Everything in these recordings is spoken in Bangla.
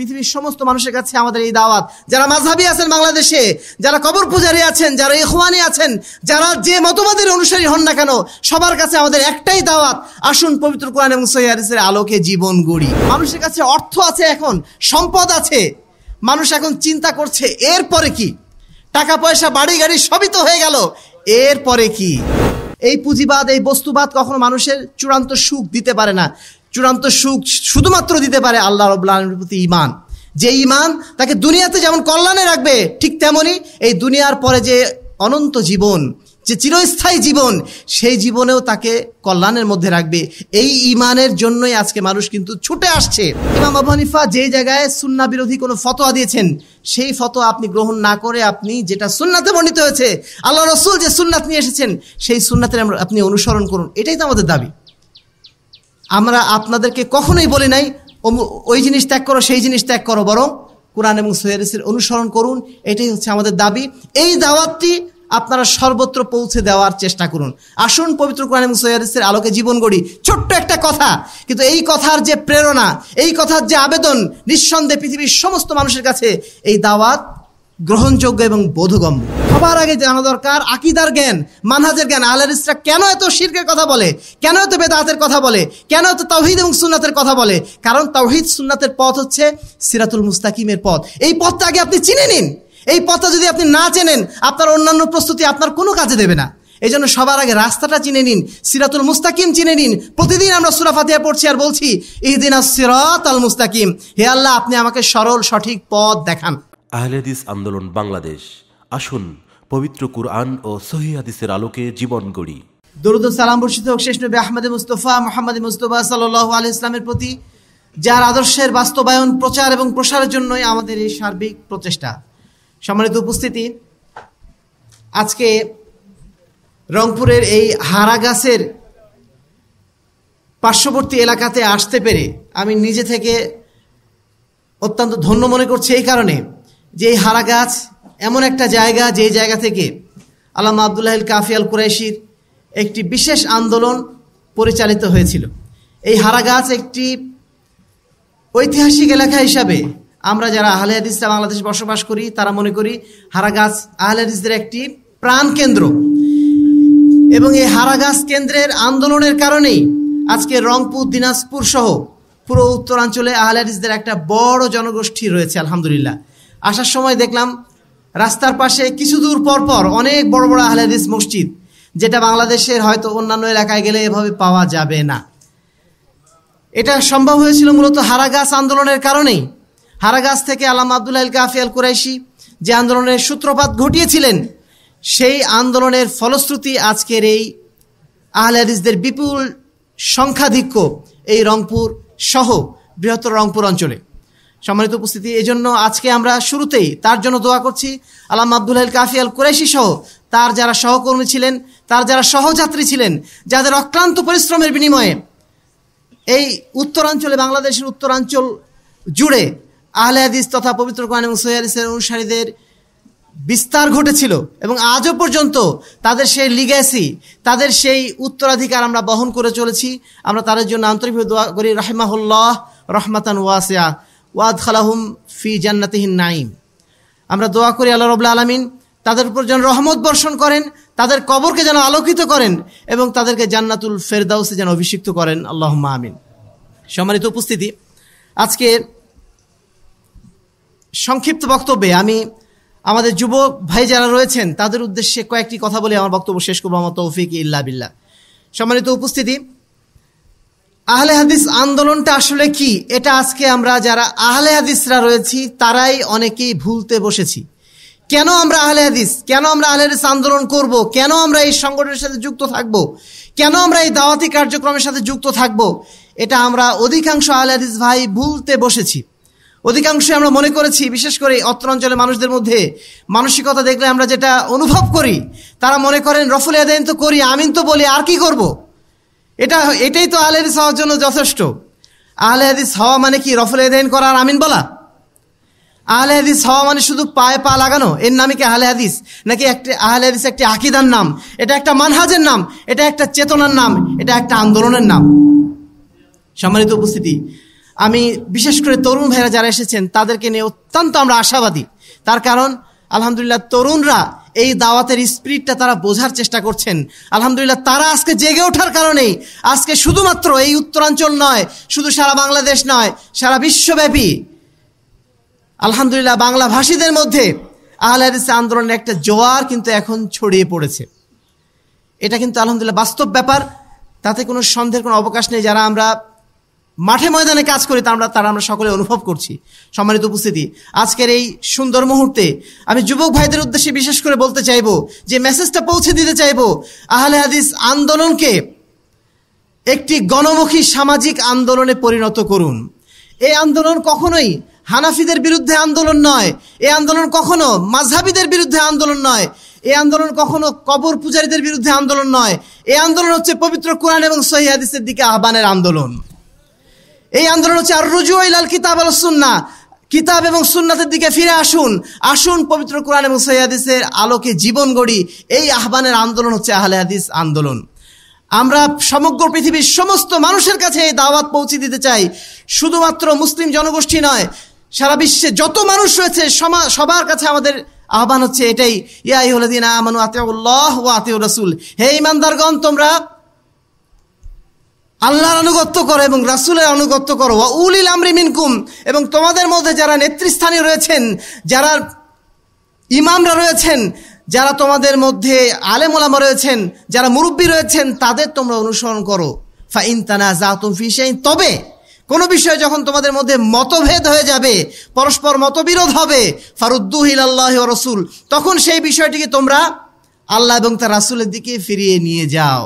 পৃথিবীর সমস্ত মানুষের কাছে আমাদের এই দাওয়াত যারা মাঝহাবি আছেন বাংলাদেশে যারা কবর পূজারী আছেন যারা ইখওয়ানি আছেন যারা যে মতবাদের অনুসারী হন না কেন সবার কাছে আমাদের একটাই দাওয়াত আসুন পবিত্র কোরআন এবং সহিদের আলোকে জীবন গড়ি মানুষের কাছে অর্থ আছে এখন সম্পদ আছে মানুষ এখন চিন্তা করছে এরপরে কি টাকা পয়সা বাড়ি গাড়ি সবই তো হয়ে গেল এরপরে কি এই পুঁজিবাদ এই বস্তুবাদ কখনো মানুষের চূড়ান্ত সুখ দিতে পারে না চূড়ান্ত সুখ শুধুমাত্র দিতে পারে আল্লাহ রবুল্লাহর প্রতি ইমান যে ইমান তাকে দুনিয়াতে যেমন কল্যাণে রাখবে ঠিক তেমনই এই দুনিয়ার পরে যে অনন্ত জীবন যে চিরস্থায়ী জীবন সেই জীবনেও তাকে কল্যাণের মধ্যে রাখবে এই ইমানের জন্যই আজকে মানুষ কিন্তু ছুটে আসছে ইমাম আবু হানিফা যে জায়গায় সুন্না বিরোধী কোনো ফতোয়া দিয়েছেন সেই ফতোয়া আপনি গ্রহণ না করে আপনি যেটা সুন্নাতে বর্ণিত হয়েছে আল্লাহ রসুল যে সুন্নাত নিয়ে এসেছেন সেই সুন্নাতের আপনি অনুসরণ করুন এটাই তো আমাদের দাবি আমরা আপনাদেরকে কখনোই বলি নাই ওই জিনিস ত্যাগ করো সেই জিনিস ত্যাগ করো বরং কোরআন এবং সোহেরিসের অনুসরণ করুন এটাই হচ্ছে আমাদের দাবি এই দাওয়াতটি আপনারা সর্বত্র পৌঁছে দেওয়ার চেষ্টা করুন আসুন পবিত্র কোরআন এবং সোহেরিসের আলোকে জীবন গড়ি ছোট্ট একটা কথা কিন্তু এই কথার যে প্রেরণা এই কথার যে আবেদন নিঃসন্দেহে পৃথিবীর সমস্ত মানুষের কাছে এই দাওয়াত গ্রহণযোগ্য এবং বোধগম্য সবার আগে জানা দরকার আকিদার জ্ঞান মানহাজের জ্ঞান আলের ইসরা কেন এত শির্কের কথা বলে কেন এত বেদাহাতের কথা বলে কেন এত তাহিদ এবং সুন্নাতের কথা বলে কারণ তাওহিদ সুন্নাতের পথ হচ্ছে সিরাতুল মুস্তাকিমের পথ এই পথটা আগে আপনি চিনে নিন এই পথটা যদি আপনি না চেনেন আপনার অন্যান্য প্রস্তুতি আপনার কোনো কাজে দেবে না এই জন্য সবার আগে রাস্তাটা চিনে নিন সিরাতুল মুস্তাকিম চিনে নিন প্রতিদিন আমরা সুরাফাতিয়া পড়ছি আর বলছি ইহদিন সিরাত আল মুস্তাকিম হে আল্লাহ আপনি আমাকে সরল সঠিক পথ দেখান আহলেদিস আন্দোলন বাংলাদেশ আসুন পবিত্র কুরআন ও সহি হাদিসের আলোকে জীবন গড়ি দরুদ সালাম বর্ষিত হোক শেষ নবী আহমদ মুস্তফা মোহাম্মদ মুস্তফা সাল্লাহ আলি ইসলামের প্রতি যার আদর্শের বাস্তবায়ন প্রচার এবং প্রসারের জন্যই আমাদের এই সার্বিক প্রচেষ্টা সম্মানিত উপস্থিতি আজকে রংপুরের এই হারাগাছের পার্শ্ববর্তী এলাকাতে আসতে পেরে আমি নিজে থেকে অত্যন্ত ধন্য মনে করছি এই কারণে যে হারা গাছ এমন একটা জায়গা যে জায়গা থেকে আল্লামা আবদুল্লাহিল কাফিয়াল কুরাইশির একটি বিশেষ আন্দোলন পরিচালিত হয়েছিল এই হারা গাছ একটি ঐতিহাসিক এলাকা হিসাবে আমরা যারা আহলে হাদিসরা বাংলাদেশ বসবাস করি তারা মনে করি হারাগাছ আহলে হাদিসদের একটি প্রাণ কেন্দ্র এবং এই হারাগাছ কেন্দ্রের আন্দোলনের কারণেই আজকে রংপুর দিনাজপুর সহ পুরো উত্তরাঞ্চলে আহলে হাদিসদের একটা বড় জনগোষ্ঠী রয়েছে আলহামদুলিল্লাহ আসার সময় দেখলাম রাস্তার পাশে কিছু দূর পরপর অনেক বড় বড় আহলেদিস মসজিদ যেটা বাংলাদেশের হয়তো অন্যান্য এলাকায় গেলে এভাবে পাওয়া যাবে না এটা সম্ভব হয়েছিল মূলত হারাগাছ আন্দোলনের কারণেই হারাগাছ থেকে আলাম আবদুল্লাহ কাফি আল কুরাইশি যে আন্দোলনের সূত্রপাত ঘটিয়েছিলেন সেই আন্দোলনের ফলশ্রুতি আজকের এই আহলাদিসদের বিপুল সংখ্যাধিক্য এই রংপুর সহ বৃহত্তর রংপুর অঞ্চলে সম্মানিত উপস্থিতি এই জন্য আজকে আমরা শুরুতেই তার জন্য দোয়া করছি আলাম আব্দুল কাফি আল কুরেশি সহ তার যারা সহকর্মী ছিলেন তার যারা সহযাত্রী ছিলেন যাদের অক্লান্ত পরিশ্রমের বিনিময়ে এই উত্তরাঞ্চলে বাংলাদেশের উত্তরাঞ্চল জুড়ে আহলে হাদিস তথা পবিত্র কোরআন এবং সৈয়াদিসের অনুসারীদের বিস্তার ঘটেছিল এবং আজও পর্যন্ত তাদের সেই লিগ্যাসি তাদের সেই উত্তরাধিকার আমরা বহন করে চলেছি আমরা তাদের জন্য আন্তরিকভাবে দোয়া করি রাহেমাহুল্লাহ রহমাতান ওয়াসিয়া ওয়াদ খালাহুম ফি জান্নাতিহীন নাইম আমরা দোয়া করি আল্লাহ রবুল্লা আলমিন তাদের উপর যেন রহমত বর্ষণ করেন তাদের কবরকে যেন আলোকিত করেন এবং তাদেরকে জান্নাতুল ফেরদাউসে যেন অভিষিক্ত করেন আল্লাহ আমিন সম্মানিত উপস্থিতি আজকে সংক্ষিপ্ত বক্তব্যে আমি আমাদের যুব ভাই যারা রয়েছেন তাদের উদ্দেশ্যে কয়েকটি কথা বলে আমার বক্তব্য শেষ করবো আমার তৌফিক ইল্লা বিল্লা সম্মানিত উপস্থিতি আহলে হাদিস আন্দোলনটা আসলে কি এটা আজকে আমরা যারা আহলে হাদিসরা রয়েছি তারাই অনেকেই ভুলতে বসেছি কেন আমরা আহলে হাদিস কেন আমরা আহলে হাদিস আন্দোলন করব কেন আমরা এই সংগঠনের সাথে যুক্ত থাকব কেন আমরা এই দাওয়াতি কার্যক্রমের সাথে যুক্ত থাকব এটা আমরা অধিকাংশ আহলে হাদিস ভাই ভুলতে বসেছি অধিকাংশই আমরা মনে করেছি বিশেষ করে অত্র অঞ্চলের মানুষদের মধ্যে মানসিকতা দেখলে আমরা যেটা অনুভব করি তারা মনে করেন রফুল আদায়ন তো করি আমিন তো বলি আর কি করবো এটা এটাই তো আহলে হাদিস হওয়ার জন্য যথেষ্ট আহলে হাদিস হওয়া মানে কি রফল এদাইন করার আমিন বলা আহলে হাদিস হওয়া মানে শুধু পায়ে পা লাগানো এর নামে কি আহলে হাদিস নাকি একটি আহলে হাদিস একটি আকিদার নাম এটা একটা মানহাজের নাম এটা একটা চেতনার নাম এটা একটা আন্দোলনের নাম সম্মানিত উপস্থিতি আমি বিশেষ করে তরুণ ভাইরা যারা এসেছেন তাদেরকে নিয়ে অত্যন্ত আমরা আশাবাদী তার কারণ আলহামদুলিল্লাহ তরুণরা এই দাওয়াতের স্পিরিটটা তারা বোঝার চেষ্টা করছেন আলহামদুলিল্লাহ তারা আজকে জেগে ওঠার কারণে আজকে শুধুমাত্র এই উত্তরাঞ্চল নয় শুধু সারা বাংলাদেশ নয় সারা বিশ্বব্যাপী আলহামদুলিল্লাহ বাংলা ভাষীদের মধ্যে আহলাদিস আন্দোলনের একটা জোয়ার কিন্তু এখন ছড়িয়ে পড়েছে এটা কিন্তু আলহামদুলিল্লাহ বাস্তব ব্যাপার তাতে কোনো সন্দেহের কোনো অবকাশ নেই যারা আমরা মাঠে ময়দানে কাজ করি তা আমরা তারা আমরা সকলে অনুভব করছি সম্মানিত উপস্থিতি আজকের এই সুন্দর মুহূর্তে আমি যুবক ভাইদের উদ্দেশ্যে বিশেষ করে বলতে চাইব যে মেসেজটা পৌঁছে দিতে চাইব আহলে হাদিস আন্দোলনকে একটি গণমুখী সামাজিক আন্দোলনে পরিণত করুন এই আন্দোলন কখনোই হানাফিদের বিরুদ্ধে আন্দোলন নয় এ আন্দোলন কখনো মাঝহাবিদের বিরুদ্ধে আন্দোলন নয় এ আন্দোলন কখনো কবর পূজারীদের বিরুদ্ধে আন্দোলন নয় এ আন্দোলন হচ্ছে পবিত্র কোরআন এবং সহি হাদিসের দিকে আহ্বানের আন্দোলন এই আন্দোলন হচ্ছে আর রুজু ইলাল কিতাব আল সুন্না কিতাব এবং সুন্নাতের দিকে ফিরে আসুন আসুন পবিত্র কোরআন এবং সৈয়াদিসের আলোকে জীবন গড়ি এই আহ্বানের আন্দোলন হচ্ছে আহলে হাদিস আন্দোলন আমরা সমগ্র পৃথিবীর সমস্ত মানুষের কাছে এই দাওয়াত পৌঁছে দিতে চাই শুধুমাত্র মুসলিম জনগোষ্ঠী নয় সারা বিশ্বে যত মানুষ রয়েছে সবার কাছে আমাদের আহ্বান হচ্ছে এটাই ইয়াই হলে দিন আমানু আতে উল্লাহ ও আতে রসুল হে ইমানদারগণ তোমরা আল্লাহর আনুগত্য করো এবং রাসুলের আনুগত্য করো ওয়া উলিল আমরি মিনকুম এবং তোমাদের মধ্যে যারা নেতৃস্থানীয় রয়েছেন যারা ইমামরা রয়েছেন যারা তোমাদের মধ্যে আলেম ওলামা রয়েছেন যারা মুরব্বী রয়েছেন তাদের তোমরা অনুসরণ করো ফাইনতানা ইনতানা জাতুম ফিসাইন তবে কোনো বিষয়ে যখন তোমাদের মধ্যে মতভেদ হয়ে যাবে পরস্পর মতবিরোধ হবে ফারুদ্দুহ আল্লাহ রসুল তখন সেই বিষয়টিকে তোমরা আল্লাহ এবং তার রাসুলের দিকে ফিরিয়ে নিয়ে যাও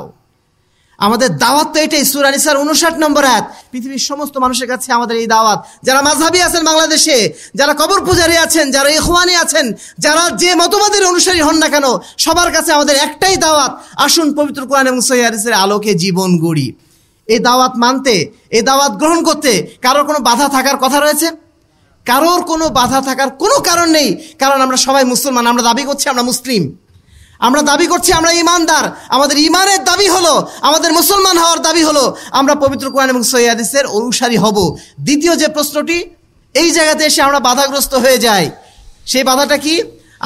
আমাদের দাওয়াত তো এটাই সুরানিসার উনষাট নম্বর এক পৃথিবীর সমস্ত মানুষের কাছে আমাদের এই দাওয়াত যারা মাঝহাবি আছেন বাংলাদেশে যারা কবর পূজারী আছেন যারা ইখওয়ানি আছেন যারা যে মতবাদের অনুসারী হন না কেন সবার কাছে আমাদের একটাই দাওয়াত আসুন পবিত্র কোরআন এবং সহিদের আলোকে জীবন গড়ি এই দাওয়াত মানতে এই দাওয়াত গ্রহণ করতে কারোর কোনো বাধা থাকার কথা রয়েছে কারোর কোনো বাধা থাকার কোনো কারণ নেই কারণ আমরা সবাই মুসলমান আমরা দাবি করছি আমরা মুসলিম আমরা দাবি করছি আমরা ইমানদার আমাদের ইমানের দাবি হলো আমাদের মুসলমান হওয়ার দাবি হলো আমরা পবিত্র কোরআন এবং সৈয়াদিসের অনুসারী হব দ্বিতীয় যে প্রশ্নটি এই জায়গাতে এসে আমরা বাধাগ্রস্ত হয়ে যাই সেই বাধাটা কি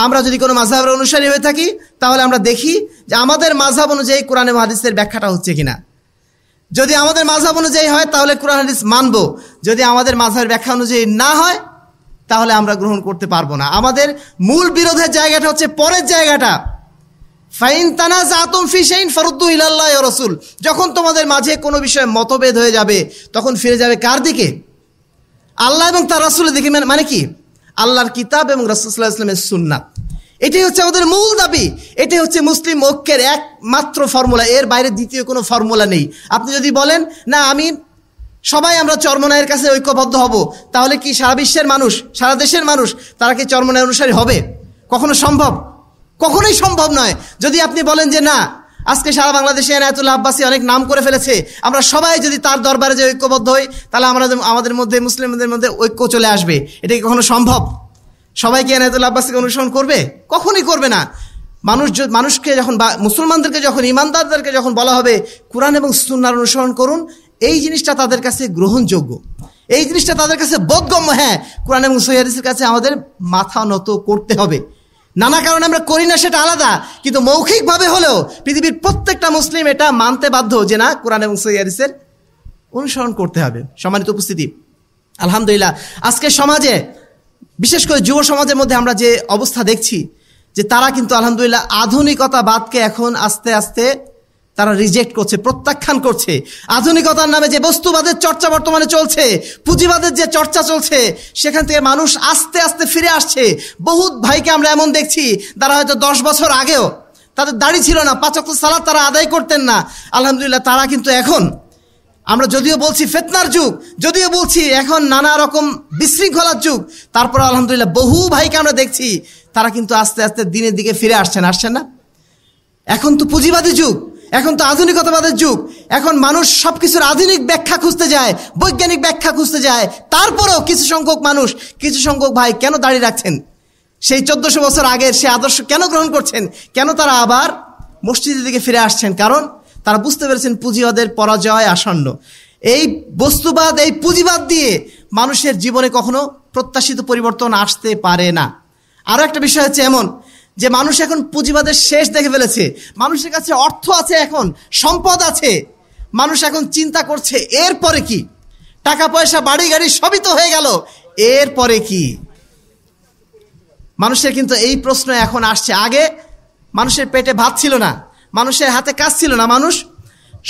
আমরা যদি কোনো মাঝহাবের অনুসারী হয়ে থাকি তাহলে আমরা দেখি যে আমাদের মাঝহাব অনুযায়ী কোরআন এবং হাদিসের ব্যাখ্যাটা হচ্ছে কিনা যদি আমাদের মাঝহাব অনুযায়ী হয় তাহলে কোরআন হাদিস মানব যদি আমাদের মাঝহাবের ব্যাখ্যা অনুযায়ী না হয় তাহলে আমরা গ্রহণ করতে পারবো না আমাদের মূল বিরোধের জায়গাটা হচ্ছে পরের জায়গাটা ফাইন তানা জাতুম ফিসাইন ফরুদ্দু ইলাল্লাহ রসুল যখন তোমাদের মাঝে কোনো বিষয়ে মতভেদ হয়ে যাবে তখন ফিরে যাবে কার দিকে আল্লাহ এবং তার রাসুলের দিকে মানে-, মানে কি আল্লাহর কিতাব এবং রাসুল্লাহ ইসলামের সুন্নাত এটাই হচ্ছে আমাদের মূল দাবি এটাই হচ্ছে মুসলিম ঐক্যের একমাত্র ফর্মুলা এর বাইরে দ্বিতীয় কোনো ফর্মুলা নেই আপনি যদি বলেন না আমি সবাই আমরা চর্মনায়ের কাছে ঐক্যবদ্ধ হব তাহলে কি সারা বিশ্বের মানুষ সারা দেশের মানুষ তারা কি চর্মনায় অনুসারী হবে কখনো সম্ভব কখনোই সম্ভব নয় যদি আপনি বলেন যে না আজকে সারা বাংলাদেশে এনায়তুল্লাহ আব্বাসী অনেক নাম করে ফেলেছে আমরা সবাই যদি তার দরবারে যে ঐক্যবদ্ধ হই তাহলে আমরা আমাদের মধ্যে মুসলিমদের মধ্যে ঐক্য চলে আসবে এটা কি কখনো সম্ভব সবাই কি এনায়তুল্লাহ আব্বাসীকে অনুসরণ করবে কখনই করবে না মানুষ মানুষকে যখন বা মুসলমানদেরকে যখন ইমানদারদেরকে যখন বলা হবে কোরআন এবং সুনার অনুসরণ করুন এই জিনিসটা তাদের কাছে গ্রহণযোগ্য এই জিনিসটা তাদের কাছে বোধগম্য হ্যাঁ কোরআন এবং সৈয়াদিসের কাছে আমাদের মাথা নত করতে হবে নানা কারণে আমরা করি না সেটা আলাদা কিন্তু মৌখিকভাবে হলেও পৃথিবীর প্রত্যেকটা মুসলিম এটা মানতে বাধ্য যে না কোরআন এবং সৈয়াদিসের অনুসরণ করতে হবে সম্মানিত উপস্থিতি আলহামদুলিল্লাহ আজকে সমাজে বিশেষ করে যুব সমাজের মধ্যে আমরা যে অবস্থা দেখছি যে তারা কিন্তু আলহামদুলিল্লাহ আধুনিকতাবাদকে এখন আস্তে আস্তে তারা রিজেক্ট করছে প্রত্যাখ্যান করছে আধুনিকতার নামে যে বস্তুবাদের চর্চা বর্তমানে চলছে পুঁজিবাদের যে চর্চা চলছে সেখান থেকে মানুষ আস্তে আস্তে ফিরে আসছে বহুত ভাইকে আমরা এমন দেখছি তারা হয়তো দশ বছর আগেও তাদের দাড়ি ছিল না পাচক সালাদ তারা আদায় করতেন না আলহামদুলিল্লাহ তারা কিন্তু এখন আমরা যদিও বলছি ফেতনার যুগ যদিও বলছি এখন নানা রকম বিশৃঙ্খলার যুগ তারপর আলহামদুলিল্লাহ বহু ভাইকে আমরা দেখছি তারা কিন্তু আস্তে আস্তে দিনের দিকে ফিরে আসছেন আসছেন না এখন তো পুঁজিবাদী যুগ এখন তো আধুনিকতাবাদের যুগ এখন মানুষ সব কিছুর আধুনিক ব্যাখ্যা খুঁজতে যায় বৈজ্ঞানিক ব্যাখ্যা খুঁজতে যায় তারপরেও কিছু সংখ্যক মানুষ কিছু সংখ্যক ভাই কেন দাঁড়িয়ে রাখছেন সেই চোদ্দশো বছর আগের সে আদর্শ কেন গ্রহণ করছেন কেন তারা আবার মসজিদের দিকে ফিরে আসছেন কারণ তারা বুঝতে পেরেছেন পুঁজিবাদের পরাজয় আসন্ন এই বস্তুবাদ এই পুঁজিবাদ দিয়ে মানুষের জীবনে কখনো প্রত্যাশিত পরিবর্তন আসতে পারে না আরও একটা বিষয় হচ্ছে এমন যে মানুষ এখন পুঁজিবাদের শেষ দেখে ফেলেছে মানুষের কাছে অর্থ আছে এখন সম্পদ আছে মানুষ এখন চিন্তা করছে এরপরে কি টাকা পয়সা বাড়ি গাড়ি সবই তো হয়ে গেল এরপরে কি মানুষের কিন্তু এই প্রশ্ন এখন আসছে আগে মানুষের পেটে ভাত ছিল না মানুষের হাতে কাজ ছিল না মানুষ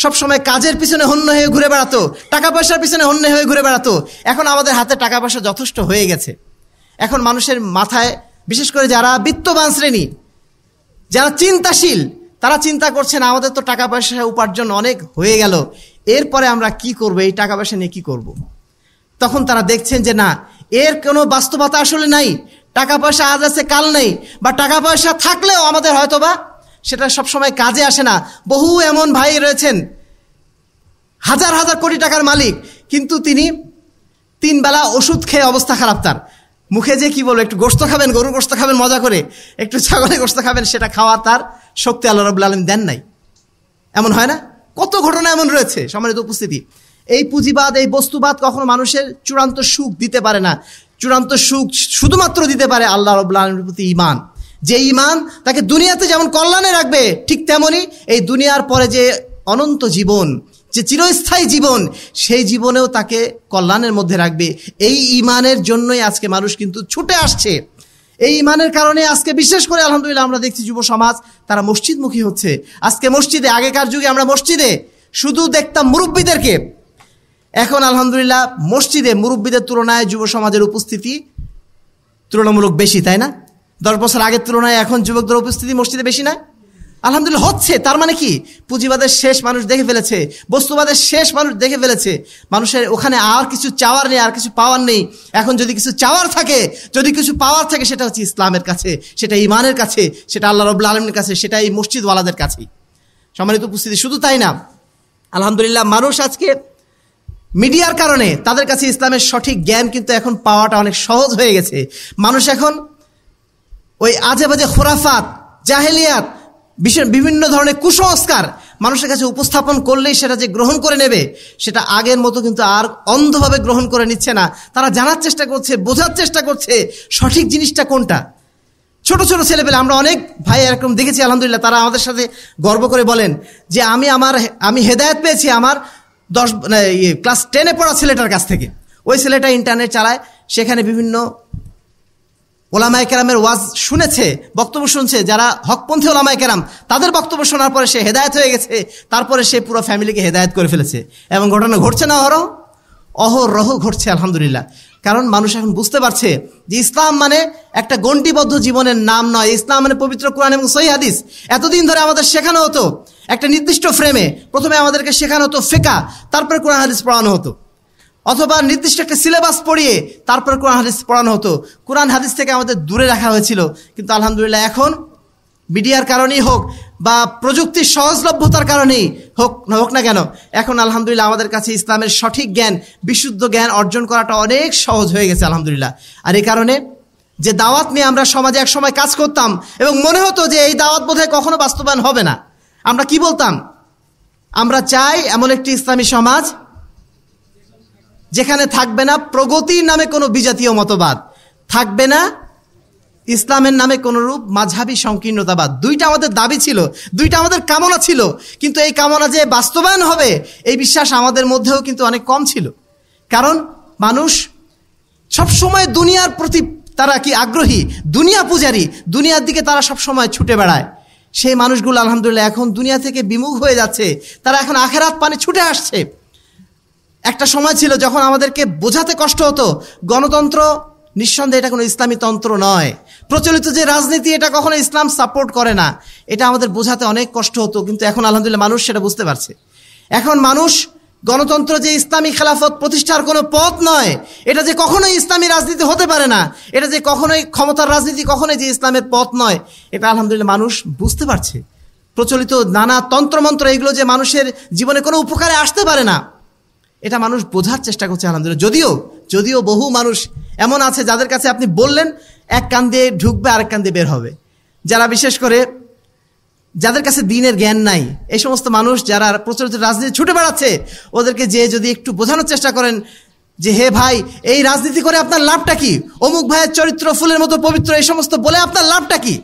সবসময় কাজের পিছনে হন্য হয়ে ঘুরে বেড়াতো টাকা পয়সার পিছনে হন্য হয়ে ঘুরে বেড়াতো এখন আমাদের হাতে টাকা পয়সা যথেষ্ট হয়ে গেছে এখন মানুষের মাথায় বিশেষ করে যারা বিত্তবান শ্রেণী যারা চিন্তাশীল তারা চিন্তা করছেন আমাদের তো টাকা পয়সা উপার্জন অনেক হয়ে গেল এরপরে আমরা কি করব এই টাকা পয়সা নিয়ে কী করব। তখন তারা দেখছেন যে না এর কোনো বাস্তবতা আসলে নাই টাকা পয়সা আজ আছে কাল নেই বা টাকা পয়সা থাকলেও আমাদের হয়তো বা সেটা সবসময় কাজে আসে না বহু এমন ভাই রয়েছেন হাজার হাজার কোটি টাকার মালিক কিন্তু তিনি তিন বেলা ওষুধ খেয়ে অবস্থা খারাপ তার মুখে যে কি বলবো একটু গোস্ত খাবেন গরুর গোস্ত খাবেন মজা করে একটু ছাগলে গোস্ত খাবেন সেটা খাওয়া তার শক্তি আল্লাহ রবুল্লা আলম দেন নাই এমন হয় না কত ঘটনা এমন রয়েছে সম্মানিত উপস্থিতি এই পুঁজিবাদ এই বস্তুবাদ কখনো মানুষের চূড়ান্ত সুখ দিতে পারে না চূড়ান্ত সুখ শুধুমাত্র দিতে পারে আল্লাহ রবুল্লা আলমের প্রতি ইমান যে ইমান তাকে দুনিয়াতে যেমন কল্যাণে রাখবে ঠিক তেমনই এই দুনিয়ার পরে যে অনন্ত জীবন যে চিরস্থায়ী জীবন সেই জীবনেও তাকে কল্যাণের মধ্যে রাখবে এই ইমানের জন্যই আজকে মানুষ কিন্তু ছুটে আসছে এই ইমানের কারণে আজকে বিশেষ করে আলহামদুলিল্লাহ আমরা দেখছি যুব সমাজ তারা মসজিদমুখী হচ্ছে আজকে মসজিদে আগেকার যুগে আমরা মসজিদে শুধু দেখতাম মুরব্বীদেরকে এখন আলহামদুলিল্লাহ মসজিদে মুরব্বীদের তুলনায় যুব সমাজের উপস্থিতি তুলনামূলক বেশি তাই না দশ বছর আগের তুলনায় এখন যুবকদের উপস্থিতি মসজিদে বেশি না আলহামদুলিল্লাহ হচ্ছে তার মানে কি পুঁজিবাদের শেষ মানুষ দেখে ফেলেছে বস্তুবাদের শেষ মানুষ দেখে ফেলেছে মানুষের ওখানে আর কিছু চাওয়ার নেই আর কিছু পাওয়ার নেই এখন যদি কিছু চাওয়ার থাকে যদি কিছু পাওয়ার থাকে সেটা হচ্ছে ইসলামের কাছে সেটা ইমানের কাছে সেটা আল্লাহ রবুল্লা আলমের কাছে সেটা এই মসজিদওয়ালাদের কাছেই সম্মানিত উপস্থিতি শুধু তাই না আলহামদুলিল্লাহ মানুষ আজকে মিডিয়ার কারণে তাদের কাছে ইসলামের সঠিক জ্ঞান কিন্তু এখন পাওয়াটা অনেক সহজ হয়ে গেছে মানুষ এখন ওই আজে বাজে খোরাফাত জাহেলিয়াত বিশেষ বিভিন্ন ধরনের কুসংস্কার মানুষের কাছে উপস্থাপন করলেই সেটা যে গ্রহণ করে নেবে সেটা আগের মতো কিন্তু আর অন্ধভাবে গ্রহণ করে নিচ্ছে না তারা জানার চেষ্টা করছে বোঝার চেষ্টা করছে সঠিক জিনিসটা কোনটা ছোট ছোট ছেলেপেলে আমরা অনেক ভাই এরকম দেখেছি আলহামদুলিল্লাহ তারা আমাদের সাথে গর্ব করে বলেন যে আমি আমার আমি হেদায়ত পেয়েছি আমার দশ মানে ইয়ে, ক্লাস টেনে পড়া ছেলেটার কাছ থেকে ওই ছেলেটা ইন্টারনেট চালায় সেখানে বিভিন্ন ওলামায় কেরামের ওয়াজ শুনেছে বক্তব্য শুনছে যারা হকপন্থী ওলামায় কেরাম তাদের বক্তব্য শোনার পরে সে হেদায়ত হয়ে গেছে তারপরে সে পুরো ফ্যামিলিকে হেদায়ত করে ফেলেছে এবং ঘটনা ঘটছে না অহরহ অহরহ ঘটছে আলহামদুলিল্লাহ কারণ মানুষ এখন বুঝতে পারছে যে ইসলাম মানে একটা গণ্ডিবদ্ধ জীবনের নাম নয় ইসলাম মানে পবিত্র কোরআন এবং সহি হাদিস এতদিন ধরে আমাদের শেখানো হতো একটা নির্দিষ্ট ফ্রেমে প্রথমে আমাদেরকে শেখানো হতো ফেকা তারপরে কোরআন হাদিস পড়ানো হতো অথবা নির্দিষ্ট একটা সিলেবাস পড়িয়ে তারপর কোরআন হাদিস পড়ানো হতো কোরআন হাদিস থেকে আমাদের দূরে রাখা হয়েছিল কিন্তু আলহামদুলিল্লাহ এখন মিডিয়ার কারণেই হোক বা প্রযুক্তির সহজলভ্যতার কারণেই হোক হোক না কেন এখন আলহামদুলিল্লাহ আমাদের কাছে ইসলামের সঠিক জ্ঞান বিশুদ্ধ জ্ঞান অর্জন করাটা অনেক সহজ হয়ে গেছে আলহামদুলিল্লাহ আর এই কারণে যে দাওয়াত নিয়ে আমরা সমাজে এক সময় কাজ করতাম এবং মনে হতো যে এই দাওয়াত বোধহয় কখনো বাস্তবায়ন হবে না আমরা কি বলতাম আমরা চাই এমন একটি ইসলামী সমাজ যেখানে থাকবে না প্রগতির নামে কোনো বিজাতীয় মতবাদ থাকবে না ইসলামের নামে কোনোরূপ মাঝাবি সংকীর্ণতাবাদ দুইটা আমাদের দাবি ছিল দুইটা আমাদের কামনা ছিল কিন্তু এই কামনা যে বাস্তবায়ন হবে এই বিশ্বাস আমাদের মধ্যেও কিন্তু অনেক কম ছিল কারণ মানুষ সবসময় দুনিয়ার প্রতি তারা কি আগ্রহী দুনিয়া পূজারী দুনিয়ার দিকে তারা সবসময় ছুটে বেড়ায় সেই মানুষগুলো আলহামদুলিল্লাহ এখন দুনিয়া থেকে বিমুখ হয়ে যাচ্ছে তারা এখন আখেরাত পানে ছুটে আসছে একটা সময় ছিল যখন আমাদেরকে বোঝাতে কষ্ট হতো গণতন্ত্র নিঃসন্দেহে এটা কোনো ইসলামী তন্ত্র নয় প্রচলিত যে রাজনীতি এটা কখনো ইসলাম সাপোর্ট করে না এটা আমাদের বোঝাতে অনেক কষ্ট হতো কিন্তু এখন আলহামদুলিল্লাহ মানুষ সেটা বুঝতে পারছে এখন মানুষ গণতন্ত্র যে ইসলামী খেলাফত প্রতিষ্ঠার কোনো পথ নয় এটা যে কখনোই ইসলামী রাজনীতি হতে পারে না এটা যে কখনোই ক্ষমতার রাজনীতি কখনোই যে ইসলামের পথ নয় এটা আলহামদুলিল্লাহ মানুষ বুঝতে পারছে প্রচলিত নানা তন্ত্রমন্ত্র এগুলো যে মানুষের জীবনে কোনো উপকারে আসতে পারে না এটা মানুষ বোঝার চেষ্টা করছে আলহামদুলিল্লাহ যদিও যদিও বহু মানুষ এমন আছে যাদের কাছে আপনি বললেন এক কান দিয়ে ঢুকবে আরেক কান দিয়ে বের হবে যারা বিশেষ করে যাদের কাছে দিনের জ্ঞান নাই এই সমস্ত মানুষ যারা প্রচলিত রাজনীতি ছুটে বেড়াচ্ছে ওদেরকে যে যদি একটু বোঝানোর চেষ্টা করেন যে হে ভাই এই রাজনীতি করে আপনার লাভটা কি অমুক ভাইয়ের চরিত্র ফুলের মতো পবিত্র এই সমস্ত বলে আপনার লাভটা কি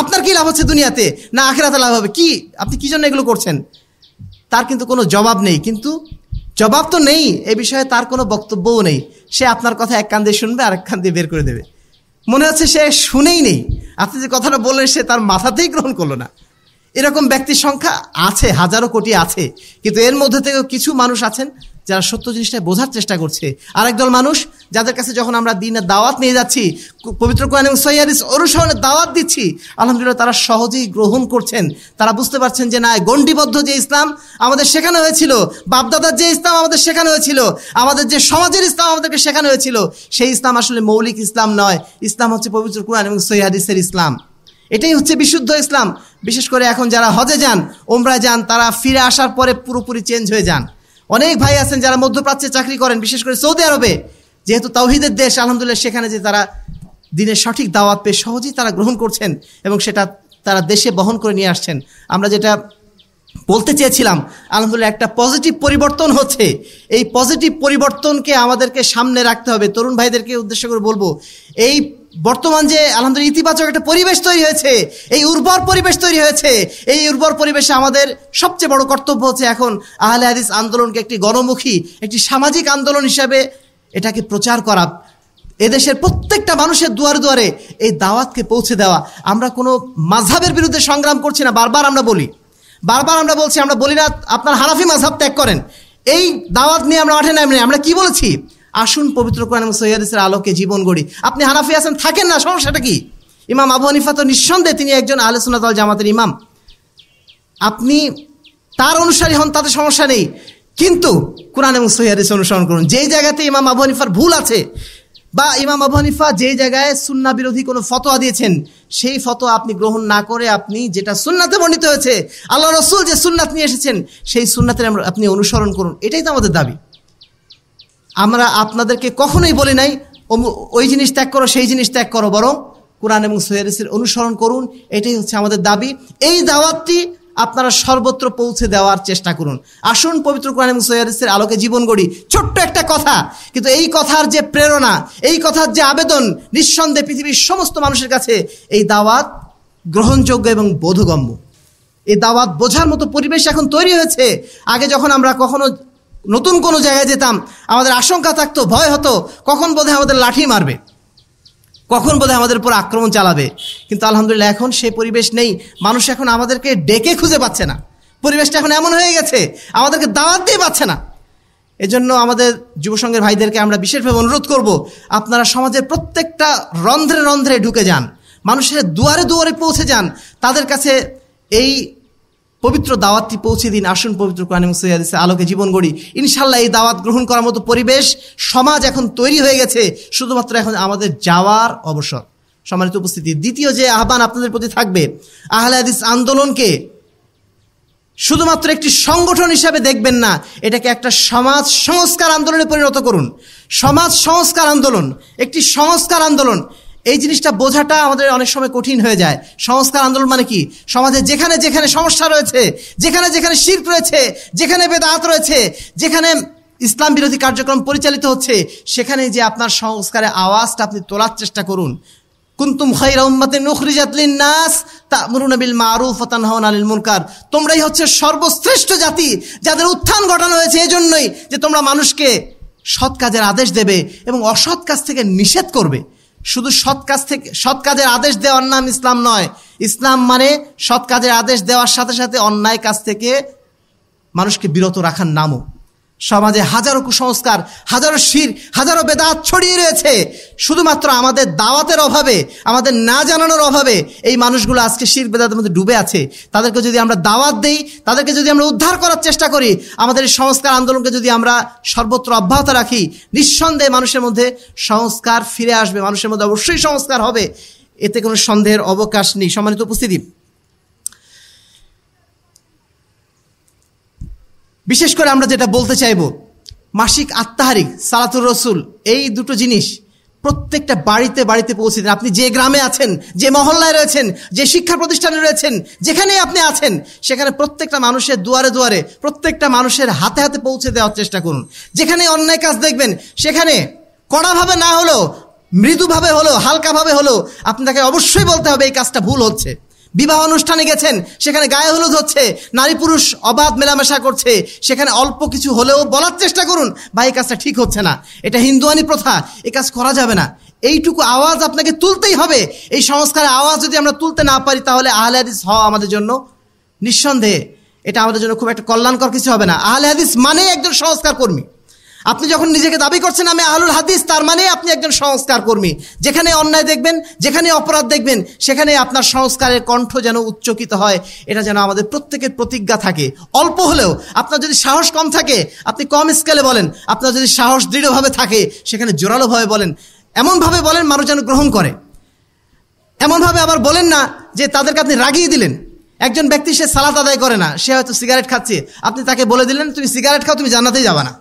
আপনার কি লাভ হচ্ছে দুনিয়াতে না আখেরাতে লাভ হবে কি আপনি কি জন্য এগুলো করছেন তার কিন্তু কোনো জবাব নেই কিন্তু জবাব তো নেই এ বিষয়ে তার কোনো বক্তব্যও নেই সে আপনার কথা এক কান দিয়ে শুনবে আর এক কান দিয়ে বের করে দেবে মনে হচ্ছে সে শুনেই নেই আপনি যে কথাটা বললেন সে তার মাথাতেই গ্রহণ করলো না এরকম ব্যক্তির সংখ্যা আছে হাজারো কোটি আছে কিন্তু এর মধ্যে থেকে কিছু মানুষ আছেন যারা সত্য জিনিসটা বোঝার চেষ্টা করছে আরেকদল মানুষ যাদের কাছে যখন আমরা দিনের দাওয়াত নিয়ে যাচ্ছি পবিত্র কোয়ান এবং সৈয়াদিস অনুসরণের দাওয়াত দিচ্ছি আলহামদুলিল্লাহ তারা সহজেই গ্রহণ করছেন তারা বুঝতে পারছেন যে না গণ্ডিবদ্ধ যে ইসলাম আমাদের শেখানো হয়েছিল বাপদাদার যে ইসলাম আমাদের শেখানো হয়েছিল আমাদের যে সমাজের ইসলাম আমাদেরকে শেখানো হয়েছিল সেই ইসলাম আসলে মৌলিক ইসলাম নয় ইসলাম হচ্ছে পবিত্র কোরআন এবং সৈয়াদিসের ইসলাম এটাই হচ্ছে বিশুদ্ধ ইসলাম বিশেষ করে এখন যারা হজে যান ওমরা যান তারা ফিরে আসার পরে পুরোপুরি চেঞ্জ হয়ে যান অনেক ভাই আছেন যারা মধ্যপ্রাচ্যে চাকরি করেন বিশেষ করে সৌদি আরবে যেহেতু তাওহিদের দেশ আলহামদুলিল্লাহ সেখানে যে তারা দিনের সঠিক দাওয়াত পেয়ে সহজেই তারা গ্রহণ করছেন এবং সেটা তারা দেশে বহন করে নিয়ে আসছেন আমরা যেটা বলতে চেয়েছিলাম আলহামদুলিল্লাহ একটা পজিটিভ পরিবর্তন হচ্ছে এই পজিটিভ পরিবর্তনকে আমাদেরকে সামনে রাখতে হবে তরুণ ভাইদেরকে উদ্দেশ্য করে বলবো এই বর্তমান যে আলহামদুলিল্লাহ ইতিবাচক একটা পরিবেশ তৈরি হয়েছে এই উর্বর পরিবেশ তৈরি হয়েছে এই উর্বর পরিবেশে আমাদের সবচেয়ে বড় কর্তব্য হচ্ছে এখন আহলে হাদিস আন্দোলনকে একটি গণমুখী একটি সামাজিক আন্দোলন হিসাবে এটাকে প্রচার করা এদেশের প্রত্যেকটা মানুষের দুয়ারে দুয়ারে এই দাওয়াতকে পৌঁছে দেওয়া আমরা কোনো মাঝাবের বিরুদ্ধে সংগ্রাম করছি না বারবার আমরা বলি বারবার আমরা বলছি আমরা বলি না আপনার হারাফি মাঝাব ত্যাগ করেন এই দাওয়াত নিয়ে আমরা মাঠে নামে আমরা কি বলেছি আসুন পবিত্র কোরআন এবং সৈয়াদিসের আলোকে জীবন গড়ি আপনি হানাফি আছেন থাকেন না সমস্যাটা কি ইমাম আবু হানিফা তো নিঃসন্দেহে তিনি একজন আলোচনা জামাতের ইমাম আপনি তার অনুসারী হন তাতে সমস্যা নেই কিন্তু কোরআন এবং সৈয়াদিস অনুসরণ করুন যেই জায়গাতে ইমাম আবু হানিফার ভুল আছে বা ইমাম আবু হানিফা যেই জায়গায় সুন্না বিরোধী কোনো ফতোয়া দিয়েছেন সেই ফতোয়া আপনি গ্রহণ না করে আপনি যেটা সুন্নাতে বর্ণিত হয়েছে আল্লাহ রসুল যে সুন্নাত নিয়ে এসেছেন সেই সুন্নাতের আপনি অনুসরণ করুন এটাই তো আমাদের দাবি আমরা আপনাদেরকে কখনোই বলি নাই ওই জিনিস ত্যাগ করো সেই জিনিস ত্যাগ করো বরং কোরআন এবং সোহেরিসের অনুসরণ করুন এটাই হচ্ছে আমাদের দাবি এই দাওয়াতটি আপনারা সর্বত্র পৌঁছে দেওয়ার চেষ্টা করুন আসুন পবিত্র কোরআন এবং সোহেরিসের আলোকে জীবন গড়ি ছোট্ট একটা কথা কিন্তু এই কথার যে প্রেরণা এই কথার যে আবেদন নিঃসন্দেহে পৃথিবীর সমস্ত মানুষের কাছে এই দাওয়াত গ্রহণযোগ্য এবং বোধগম্য এই দাওয়াত বোঝার মতো পরিবেশ এখন তৈরি হয়েছে আগে যখন আমরা কখনো নতুন কোনো জায়গায় যেতাম আমাদের আশঙ্কা থাকতো ভয় হতো কখন বোধহয় আমাদের লাঠি মারবে কখন বোধহয় আমাদের উপর আক্রমণ চালাবে কিন্তু আলহামদুলিল্লাহ এখন সেই পরিবেশ নেই মানুষ এখন আমাদেরকে ডেকে খুঁজে পাচ্ছে না পরিবেশটা এখন এমন হয়ে গেছে আমাদেরকে দাওয়াত দিয়ে পাচ্ছে না এজন্য আমাদের যুবসংঘের ভাইদেরকে আমরা বিশেষভাবে অনুরোধ করব আপনারা সমাজের প্রত্যেকটা রন্ধ্রে রন্ধ্রে ঢুকে যান মানুষের দুয়ারে দুয়ারে পৌঁছে যান তাদের কাছে এই পবিত্র দাওয়াতটি পৌঁছে দিন আসুন পবিত্র কোরআন মুসাইয়াদিসে আলোকে জীবন গড়ি ইনশাল্লাহ এই দাওয়াত গ্রহণ করার মতো পরিবেশ সমাজ এখন তৈরি হয়ে গেছে শুধুমাত্র এখন আমাদের যাওয়ার অবসর সম্মানিত উপস্থিতি দ্বিতীয় যে আহ্বান আপনাদের প্রতি থাকবে আহলে হাদিস আন্দোলনকে শুধুমাত্র একটি সংগঠন হিসাবে দেখবেন না এটাকে একটা সমাজ সংস্কার আন্দোলনে পরিণত করুন সমাজ সংস্কার আন্দোলন একটি সংস্কার আন্দোলন এই জিনিসটা বোঝাটা আমাদের অনেক সময় কঠিন হয়ে যায় সংস্কার আন্দোলন মানে কি সমাজে যেখানে যেখানে সমস্যা রয়েছে যেখানে যেখানে শির্ক রয়েছে যেখানে বেদাত রয়েছে যেখানে ইসলাম বিরোধী কার্যক্রম পরিচালিত হচ্ছে সেখানে যে আপনার সংস্কারের আওয়াজটা আপনি তোলার চেষ্টা করুন কুন্তুম খাইরা উম্মাতে নুখরিজাত নাস তা বিল মারুফ ওয়া তানহাউনা আনিল মুনকার তোমরাই হচ্ছে সর্বশ্রেষ্ঠ জাতি যাদের উত্থান ঘটানো হয়েছে এই জন্যই যে তোমরা মানুষকে সৎ কাজের আদেশ দেবে এবং অসৎ কাজ থেকে নিষেধ করবে শুধু সৎ কাজ থেকে সৎ কাজের আদেশ দেওয়ার নাম ইসলাম নয় ইসলাম মানে সৎ কাজের আদেশ দেওয়ার সাথে সাথে অন্যায় কাজ থেকে মানুষকে বিরত রাখার নামও সমাজে হাজারো কুসংস্কার হাজারো শির হাজারো বেদাত ছড়িয়ে রয়েছে শুধুমাত্র আমাদের দাওয়াতের অভাবে আমাদের না জানানোর অভাবে এই মানুষগুলো আজকে শির বেদাতের মধ্যে ডুবে আছে তাদেরকে যদি আমরা দাওয়াত দেই তাদেরকে যদি আমরা উদ্ধার করার চেষ্টা করি আমাদের এই সংস্কার আন্দোলনকে যদি আমরা সর্বত্র অব্যাহত রাখি নিঃসন্দেহে মানুষের মধ্যে সংস্কার ফিরে আসবে মানুষের মধ্যে অবশ্যই সংস্কার হবে এতে কোনো সন্দেহের অবকাশ নেই সম্মানিত উপস্থিতি বিশেষ করে আমরা যেটা বলতে চাইব মাসিক আত্মাহারিক সালাতুর রসুল এই দুটো জিনিস প্রত্যেকটা বাড়িতে বাড়িতে পৌঁছে দেন আপনি যে গ্রামে আছেন যে মহল্লায় রয়েছেন যে শিক্ষা প্রতিষ্ঠানে রয়েছেন যেখানে আপনি আছেন সেখানে প্রত্যেকটা মানুষের দুয়ারে দুয়ারে প্রত্যেকটা মানুষের হাতে হাতে পৌঁছে দেওয়ার চেষ্টা করুন যেখানে অন্যায় কাজ দেখবেন সেখানে কড়াভাবে না হলেও মৃদুভাবে হলো হালকাভাবে হলো আপনাকে অবশ্যই বলতে হবে এই কাজটা ভুল হচ্ছে বিবাহ অনুষ্ঠানে গেছেন সেখানে গায়ে হলুদ হচ্ছে নারী পুরুষ অবাধ মেলামেশা করছে সেখানে অল্প কিছু হলেও বলার চেষ্টা করুন ভাই কাজটা ঠিক হচ্ছে না এটা হিন্দুয়ানি প্রথা এ কাজ করা যাবে না এইটুকু আওয়াজ আপনাকে তুলতেই হবে এই সংস্কারের আওয়াজ যদি আমরা তুলতে না পারি তাহলে আহলে হাদিস হওয়া আমাদের জন্য নিঃসন্দেহে এটা আমাদের জন্য খুব একটা কল্যাণকর কিছু হবে না আহলে হাদিস মানে একজন সংস্কার কর্মী আপনি যখন নিজেকে দাবি করছেন আমি আহলুল হাদিস তার মানে আপনি একজন সংস্কার কর্মী যেখানে অন্যায় দেখবেন যেখানে অপরাধ দেখবেন সেখানে আপনার সংস্কারের কণ্ঠ যেন উচ্চকিত হয় এটা যেন আমাদের প্রত্যেকের প্রতিজ্ঞা থাকে অল্প হলেও আপনার যদি সাহস কম থাকে আপনি কম স্কেলে বলেন আপনার যদি সাহস দৃঢ়ভাবে থাকে সেখানে জোরালোভাবে বলেন এমনভাবে বলেন মানুষ যেন গ্রহণ করে এমনভাবে আবার বলেন না যে তাদেরকে আপনি রাগিয়ে দিলেন একজন ব্যক্তি সে সালাত আদায় করে না সে হয়তো সিগারেট খাচ্ছে আপনি তাকে বলে দিলেন তুমি সিগারেট খাও তুমি জানাতেই যাবা না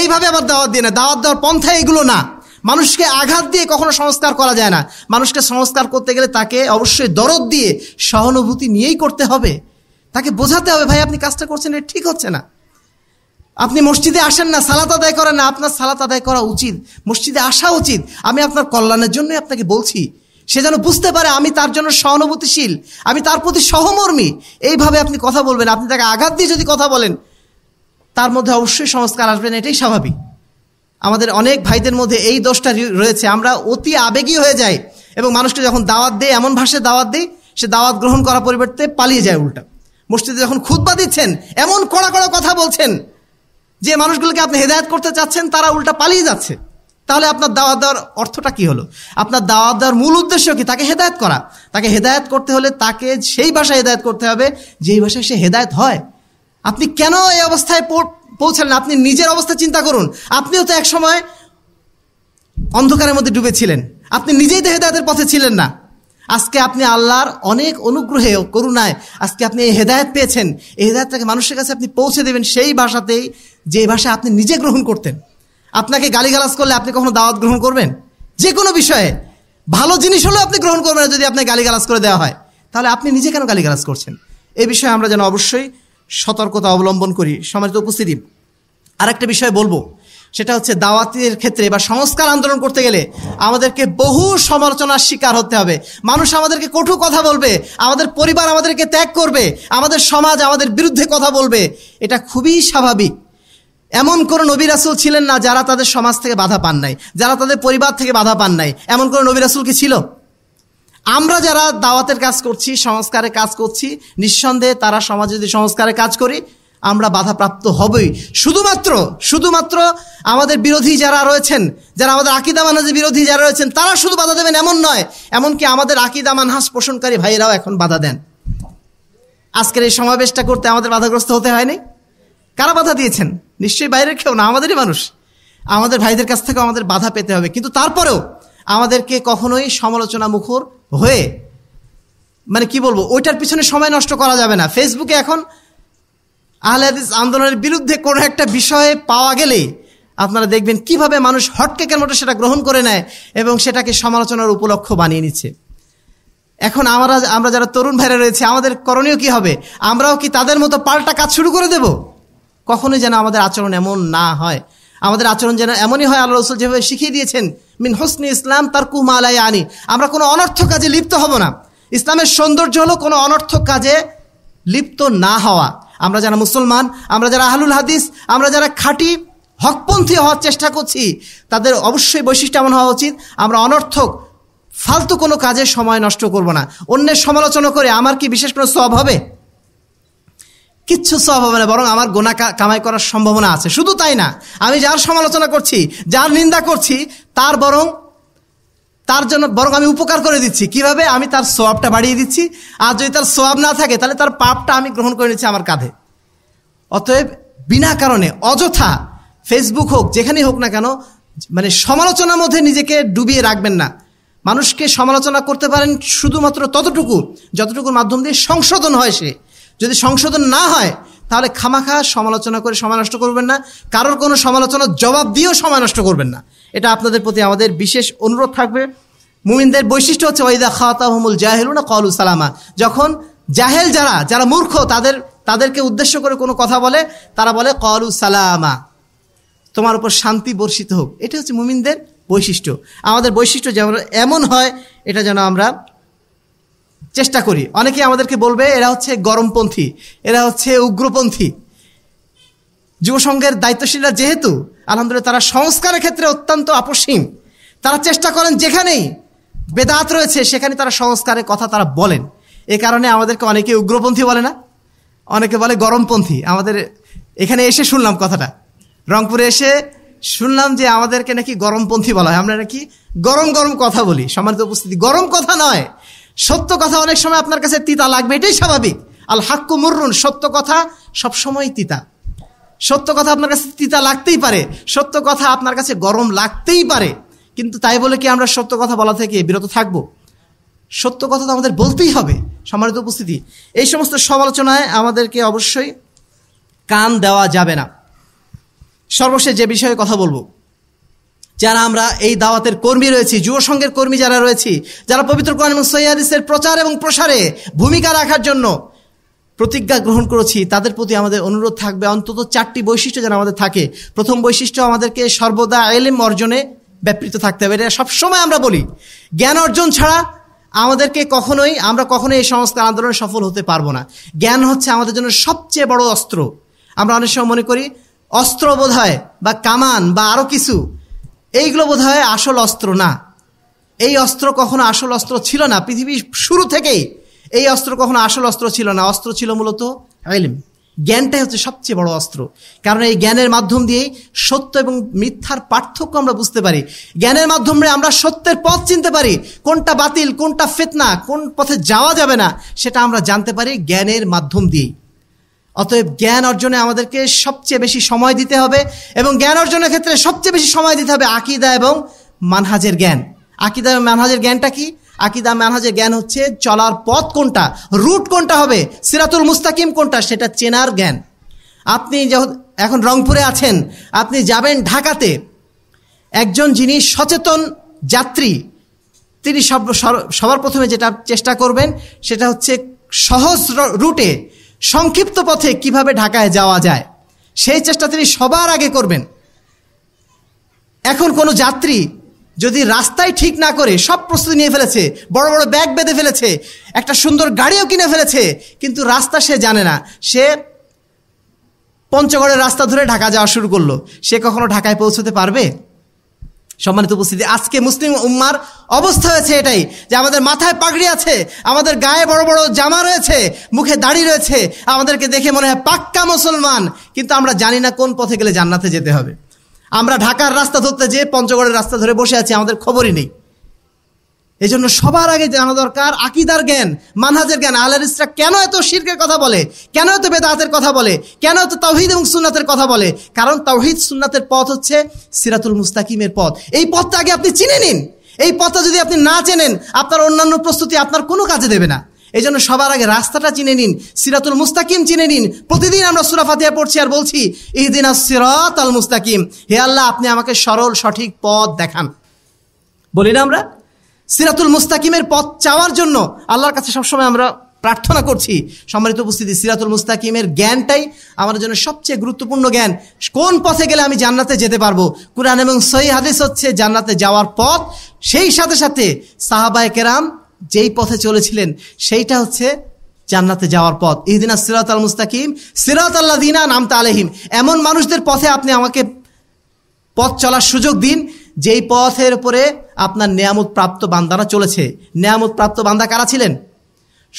এইভাবে আবার দাওয়াত দিয়ে না দাওয়াত দেওয়ার পন্থা এগুলো না মানুষকে আঘাত দিয়ে কখনো সংস্কার করা যায় না মানুষকে সংস্কার করতে গেলে তাকে অবশ্যই দরদ দিয়ে সহানুভূতি নিয়েই করতে হবে তাকে বোঝাতে হবে ভাই আপনি কাজটা করছেন এটা ঠিক হচ্ছে না আপনি মসজিদে আসেন না সালাত আদায় করেন না আপনার সালাত আদায় করা উচিত মসজিদে আসা উচিত আমি আপনার কল্যাণের জন্যই আপনাকে বলছি সে যেন বুঝতে পারে আমি তার জন্য সহানুভূতিশীল আমি তার প্রতি সহমর্মী এইভাবে আপনি কথা বলবেন আপনি তাকে আঘাত দিয়ে যদি কথা বলেন তার মধ্যে অবশ্যই সংস্কার আসবেন এটাই স্বাভাবিক আমাদের অনেক ভাইদের মধ্যে এই দোষটা রয়েছে আমরা অতি আবেগী হয়ে যাই এবং মানুষকে যখন দাওয়াত দেয় এমন ভাষায় দাওয়াত দিই সে দাওয়াত গ্রহণ করার পরিবর্তে পালিয়ে যায় উল্টা মসজিদে যখন খুদবা দিচ্ছেন এমন কড়া কড়া কথা বলছেন যে মানুষগুলোকে আপনি হেদায়ত করতে চাচ্ছেন তারা উল্টা পালিয়ে যাচ্ছে তাহলে আপনার দাওয়াত দেওয়ার অর্থটা কি হলো আপনার দাওয়াত দেওয়ার মূল উদ্দেশ্য কি তাকে হেদায়ত করা তাকে হেদায়ত করতে হলে তাকে সেই ভাষায় হেদায়ত করতে হবে যেই ভাষায় সে হেদায়ত হয় আপনি কেন এই অবস্থায় পৌঁছালেন আপনি নিজের অবস্থা চিন্তা করুন আপনিও তো এক সময় অন্ধকারের মধ্যে ডুবেছিলেন আপনি নিজেই দেহেদায়তের পথে ছিলেন না আজকে আপনি আল্লাহর অনেক অনুগ্রহে ও করুণায় আজকে আপনি এই হেদায়ত পেয়েছেন এই হেদায়তটাকে মানুষের কাছে আপনি পৌঁছে দেবেন সেই ভাষাতেই যে ভাষা আপনি নিজে গ্রহণ করতেন আপনাকে গালিগালাজ করলে আপনি কখনো দাওয়াত গ্রহণ করবেন যে কোনো বিষয়ে ভালো জিনিস হলেও আপনি গ্রহণ করবেন যদি আপনাকে গালিগালাজ করে দেওয়া হয় তাহলে আপনি নিজে কেন গালিগালাজ করছেন এ বিষয়ে আমরা যেন অবশ্যই সতর্কতা অবলম্বন করি সমাজের উপস্থিতি আরেকটা বিষয় বলবো সেটা হচ্ছে দাওয়াতের ক্ষেত্রে বা সংস্কার আন্দোলন করতে গেলে আমাদেরকে বহু সমালোচনার শিকার হতে হবে মানুষ আমাদেরকে কঠু কথা বলবে আমাদের পরিবার আমাদেরকে ত্যাগ করবে আমাদের সমাজ আমাদের বিরুদ্ধে কথা বলবে এটা খুবই স্বাভাবিক এমন কোনো নবী রাসুল ছিলেন না যারা তাদের সমাজ থেকে বাধা পান নাই যারা তাদের পরিবার থেকে বাধা পান নাই এমন কোনো নবী রাসুল কি ছিল আমরা যারা দাওয়াতের কাজ করছি সংস্কারের কাজ করছি নিঃসন্দেহে তারা সমাজে যদি সংস্কারের কাজ করি আমরা বাধাপ্রাপ্ত হবই শুধুমাত্র শুধুমাত্র আমাদের বিরোধী যারা রয়েছেন যারা আমাদের আকিদা মানহাজের বিরোধী যারা রয়েছেন তারা শুধু বাধা দেবেন এমন নয় এমনকি আমাদের আকিদা মানহাস পোষণকারী ভাইয়েরাও এখন বাধা দেন আজকের এই সমাবেশটা করতে আমাদের বাধাগ্রস্ত হতে হয়নি কারা বাধা দিয়েছেন নিশ্চয়ই বাইরের কেউ না আমাদেরই মানুষ আমাদের ভাইদের কাছ থেকে আমাদের বাধা পেতে হবে কিন্তু তারপরেও আমাদেরকে কখনোই সমালোচনা মুখর হয়ে মানে কি বলবো ওইটার পিছনে সময় নষ্ট করা যাবে না ফেসবুকে এখন আহলে হাদিস আন্দোলনের বিরুদ্ধে কোনো একটা বিষয়ে পাওয়া গেলে আপনারা দেখবেন কিভাবে মানুষ হটকেকের মতো সেটা গ্রহণ করে নেয় এবং সেটাকে সমালোচনার উপলক্ষ বানিয়ে নিচ্ছে এখন আমরা আমরা যারা তরুণ ভাইরা রয়েছে আমাদের করণীয় কি হবে আমরাও কি তাদের মতো পাল্টা কাজ শুরু করে দেব কখনোই যেন আমাদের আচরণ এমন না হয় আমাদের আচরণ যেন এমনই হয় আল্লাহ রসুল যেভাবে শিখিয়ে দিয়েছেন মিন হোসনি ইসলাম তার কুমালায় আনি আমরা কোনো অনর্থ কাজে লিপ্ত হব না ইসলামের সৌন্দর্য হলো কোনো অনর্থ কাজে লিপ্ত না হওয়া আমরা যারা মুসলমান আমরা যারা আহলুল হাদিস আমরা যারা খাঁটি হকপন্থী হওয়ার চেষ্টা করছি তাদের অবশ্যই বৈশিষ্ট্য এমন হওয়া উচিত আমরা অনর্থক ফালতু কোনো কাজে সময় নষ্ট করব না অন্যের সমালোচনা করে আমার কি বিশেষ কোনো সব হবে কিচ্ছু সব হবে না বরং আমার গোনা কামাই করার সম্ভাবনা আছে শুধু তাই না আমি যার সমালোচনা করছি যার নিন্দা করছি তার বরং তার জন্য বরং আমি উপকার করে দিচ্ছি কিভাবে আমি তার সোয়াবটা বাড়িয়ে দিচ্ছি আর যদি তার সোয়াব না থাকে তাহলে তার পাপটা আমি গ্রহণ করে নিচ্ছি আমার কাঁধে অতএব বিনা কারণে অযথা ফেসবুক হোক যেখানেই হোক না কেন মানে সমালোচনার মধ্যে নিজেকে ডুবিয়ে রাখবেন না মানুষকে সমালোচনা করতে পারেন শুধুমাত্র ততটুকু যতটুকুর মাধ্যম দিয়ে সংশোধন হয় সে যদি সংশোধন না হয় তাহলে খামাখা সমালোচনা করে সময় নষ্ট করবেন না কারোর কোনো সমালোচনার জবাব দিয়েও সময় নষ্ট করবেন না এটা আপনাদের প্রতি আমাদের বিশেষ অনুরোধ থাকবে মুমিনদের বৈশিষ্ট্য হচ্ছে ওইদা খাতাহমুল জাহেলুনা কলু সালামা যখন জাহেল যারা যারা মূর্খ তাদের তাদেরকে উদ্দেশ্য করে কোনো কথা বলে তারা বলে কলু সালামা তোমার উপর শান্তি বর্ষিত হোক এটা হচ্ছে মুমিনদের বৈশিষ্ট্য আমাদের বৈশিষ্ট্য যেমন এমন হয় এটা যেন আমরা চেষ্টা করি অনেকে আমাদেরকে বলবে এরা হচ্ছে গরমপন্থী এরা হচ্ছে উগ্রপন্থী যুবসংঘের দায়িত্বশীলরা যেহেতু আলহামদুলিল্লাহ তারা সংস্কারের ক্ষেত্রে অত্যন্ত আপসীম তারা চেষ্টা করেন যেখানেই বেদাত রয়েছে সেখানে তারা সংস্কারের কথা তারা বলেন এ কারণে আমাদেরকে অনেকে উগ্রপন্থী বলে না অনেকে বলে গরমপন্থী আমাদের এখানে এসে শুনলাম কথাটা রংপুরে এসে শুনলাম যে আমাদেরকে নাকি গরমপন্থী বলা হয় আমরা নাকি গরম গরম কথা বলি সম্মানিত উপস্থিতি গরম কথা নয় সত্য কথা অনেক সময় আপনার কাছে তিতা লাগবে এটাই স্বাভাবিক আল হাক্কু মুরুন সত্য কথা সময় তিতা সত্য কথা আপনার কাছে তিতা লাগতেই পারে সত্য কথা আপনার কাছে গরম লাগতেই পারে কিন্তু তাই বলে কি আমরা সত্য কথা বলা থেকে বিরত থাকব সত্য কথা তো আমাদের বলতেই হবে সম্মানিত উপস্থিতি এই সমস্ত সমালোচনায় আমাদেরকে অবশ্যই কান দেওয়া যাবে না সর্বশেষ যে বিষয়ে কথা বলবো যারা আমরা এই দাওয়াতের কর্মী রয়েছি যুব সংঘের কর্মী যারা রয়েছি যারা পবিত্র কোরআন এবং সৈয়াদিসের প্রচার এবং প্রসারে ভূমিকা রাখার জন্য প্রতিজ্ঞা গ্রহণ করেছি তাদের প্রতি আমাদের অনুরোধ থাকবে অন্তত চারটি বৈশিষ্ট্য যেন আমাদের থাকে প্রথম বৈশিষ্ট্য আমাদেরকে সর্বদা এলিম অর্জনে ব্যাপৃত থাকতে হবে এটা সবসময় আমরা বলি জ্ঞান অর্জন ছাড়া আমাদেরকে কখনোই আমরা কখনোই এই সংস্কার আন্দোলনে সফল হতে পারবো না জ্ঞান হচ্ছে আমাদের জন্য সবচেয়ে বড় অস্ত্র আমরা অনেক সময় মনে করি অস্ত্র বোধ হয় বা কামান বা আরও কিছু এইগুলো বোধ হয় আসল অস্ত্র না এই অস্ত্র কখনো আসল অস্ত্র ছিল না পৃথিবীর শুরু থেকেই এই অস্ত্র কখনো আসল অস্ত্র ছিল না অস্ত্র ছিল মূলত এলিম জ্ঞানটাই হচ্ছে সবচেয়ে বড় অস্ত্র কারণ এই জ্ঞানের মাধ্যম দিয়েই সত্য এবং মিথ্যার পার্থক্য আমরা বুঝতে পারি জ্ঞানের মাধ্যমে আমরা সত্যের পথ চিনতে পারি কোনটা বাতিল কোনটা ফেতনা কোন পথে যাওয়া যাবে না সেটা আমরা জানতে পারি জ্ঞানের মাধ্যম দিয়েই অতএব জ্ঞান অর্জনে আমাদেরকে সবচেয়ে বেশি সময় দিতে হবে এবং জ্ঞান অর্জনের ক্ষেত্রে সবচেয়ে বেশি সময় দিতে হবে আকিদা এবং মানহাজের জ্ঞান আকিদা মানহাজের জ্ঞানটা কি আকিদা মানহাজের জ্ঞান হচ্ছে চলার পথ কোনটা রুট কোনটা হবে সিরাতুল মুস্তাকিম কোনটা সেটা চেনার জ্ঞান আপনি যখন এখন রংপুরে আছেন আপনি যাবেন ঢাকাতে একজন যিনি সচেতন যাত্রী তিনি সব সবার প্রথমে যেটা চেষ্টা করবেন সেটা হচ্ছে সহজ রুটে সংক্ষিপ্ত পথে কিভাবে ঢাকায় যাওয়া যায় সেই চেষ্টা তিনি সবার আগে করবেন এখন কোনো যাত্রী যদি রাস্তায় ঠিক না করে সব প্রস্তুতি নিয়ে ফেলেছে বড় বড় ব্যাগ বেঁধে ফেলেছে একটা সুন্দর গাড়িও কিনে ফেলেছে কিন্তু রাস্তা সে জানে না সে পঞ্চগড়ের রাস্তা ধরে ঢাকা যাওয়া শুরু করলো সে কখনো ঢাকায় পৌঁছতে পারবে সম্মানিত উপস্থিতি আজকে মুসলিম উম্মার অবস্থা হয়েছে এটাই যে আমাদের মাথায় পাগড়ি আছে আমাদের গায়ে বড় বড় জামা রয়েছে মুখে দাড়ি রয়েছে আমাদেরকে দেখে মনে হয় পাক্কা মুসলমান কিন্তু আমরা জানি না কোন পথে গেলে জান্নাতে যেতে হবে আমরা ঢাকার রাস্তা ধরতে যেয়ে পঞ্চগড়ের রাস্তা ধরে বসে আছি আমাদের খবরই নেই এই জন্য সবার আগে জানা দরকার আকিদার জ্ঞান মানহাজের জ্ঞান আলের ইসরা কেন এত শির্কের কথা বলে কেন এত বেদাহাতের কথা বলে কেন এত তাওহিদ এবং সুন্নাতের কথা বলে কারণ তাওহিদ সুন্নাতের পথ হচ্ছে সিরাতুল মুস্তাকিমের পথ এই পথটা আগে আপনি চিনে নিন এই পথটা যদি আপনি না চেনেন আপনার অন্যান্য প্রস্তুতি আপনার কোনো কাজে দেবে না এই জন্য সবার আগে রাস্তাটা চিনে নিন সিরাতুল মুস্তাকিম চিনে নিন প্রতিদিন আমরা সুরাফাতিয়া পড়ছি আর বলছি ইহদিন সিরাত আল মুস্তাকিম হে আল্লাহ আপনি আমাকে সরল সঠিক পথ দেখান বলি না আমরা সিরাতুল মুস্তাকিমের পথ চাওয়ার জন্য আল্লাহর কাছে সবসময় আমরা প্রার্থনা করছি সম্মানিত উপস্থিতি সিরাতুল মুস্তাকিমের জ্ঞানটাই আমার জন্য সবচেয়ে গুরুত্বপূর্ণ জ্ঞান কোন পথে গেলে আমি জান্নাতে যেতে পারবো কোরআন এবং সহি হাদিস হচ্ছে জান্নাতে যাওয়ার পথ সেই সাথে সাথে সাহাবায় কেরাম যেই পথে চলেছিলেন সেইটা হচ্ছে জান্নাতে যাওয়ার পথ ইহদিনা সিরাত আল মুস্তাকিম সিরাত আল্লাহ দিনা নামতা আলহিম এমন মানুষদের পথে আপনি আমাকে পথ চলার সুযোগ দিন যেই পথের উপরে আপনার নিয়ামত প্রাপ্ত বান্দারা চলেছে নিয়ামত প্রাপ্ত বান্দা কারা ছিলেন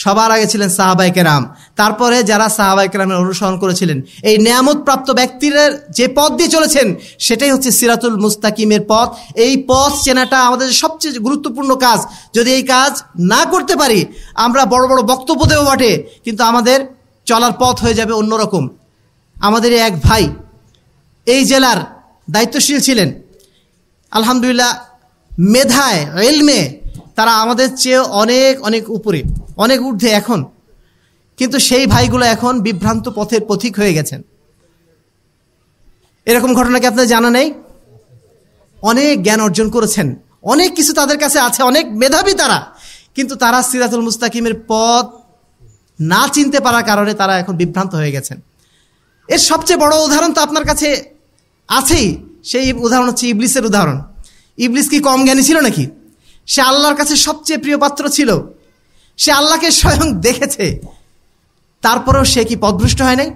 সবার আগে ছিলেন সাহাবাই কেরাম তারপরে যারা সাহাবাই কেরামের অনুসরণ করেছিলেন এই নিয়ামতপ্রাপ্ত ব্যক্তির যে পথ দিয়ে চলেছেন সেটাই হচ্ছে সিরাতুল মুস্তাকিমের পথ এই পথ চেনাটা আমাদের সবচেয়ে গুরুত্বপূর্ণ কাজ যদি এই কাজ না করতে পারি আমরা বড় বড় বক্তব্য দেবো বটে কিন্তু আমাদের চলার পথ হয়ে যাবে অন্যরকম আমাদের এক ভাই এই জেলার দায়িত্বশীল ছিলেন আলহামদুলিল্লাহ মেধায় এলমে তারা আমাদের চেয়ে অনেক অনেক উপরে অনেক ঊর্ধ্বে এখন কিন্তু সেই ভাইগুলো এখন বিভ্রান্ত পথের পথিক হয়ে গেছেন এরকম ঘটনা কি আপনার জানা নেই অনেক জ্ঞান অর্জন করেছেন অনেক কিছু তাদের কাছে আছে অনেক মেধাবী তারা কিন্তু তারা সিরাজুল মুস্তাকিমের পথ না চিনতে পারার কারণে তারা এখন বিভ্রান্ত হয়ে গেছেন এর সবচেয়ে বড় উদাহরণ তো আপনার কাছে আছেই সেই উদাহরণ হচ্ছে ইবলিসের উদাহরণ ইবলিস কি কম জ্ঞানী ছিল নাকি সে আল্লাহর কাছে সবচেয়ে প্রিয় পাত্র ছিল সে আল্লাহকে স্বয়ং দেখেছে তারপরেও সে কি পদভ্রষ্ট হয় নাই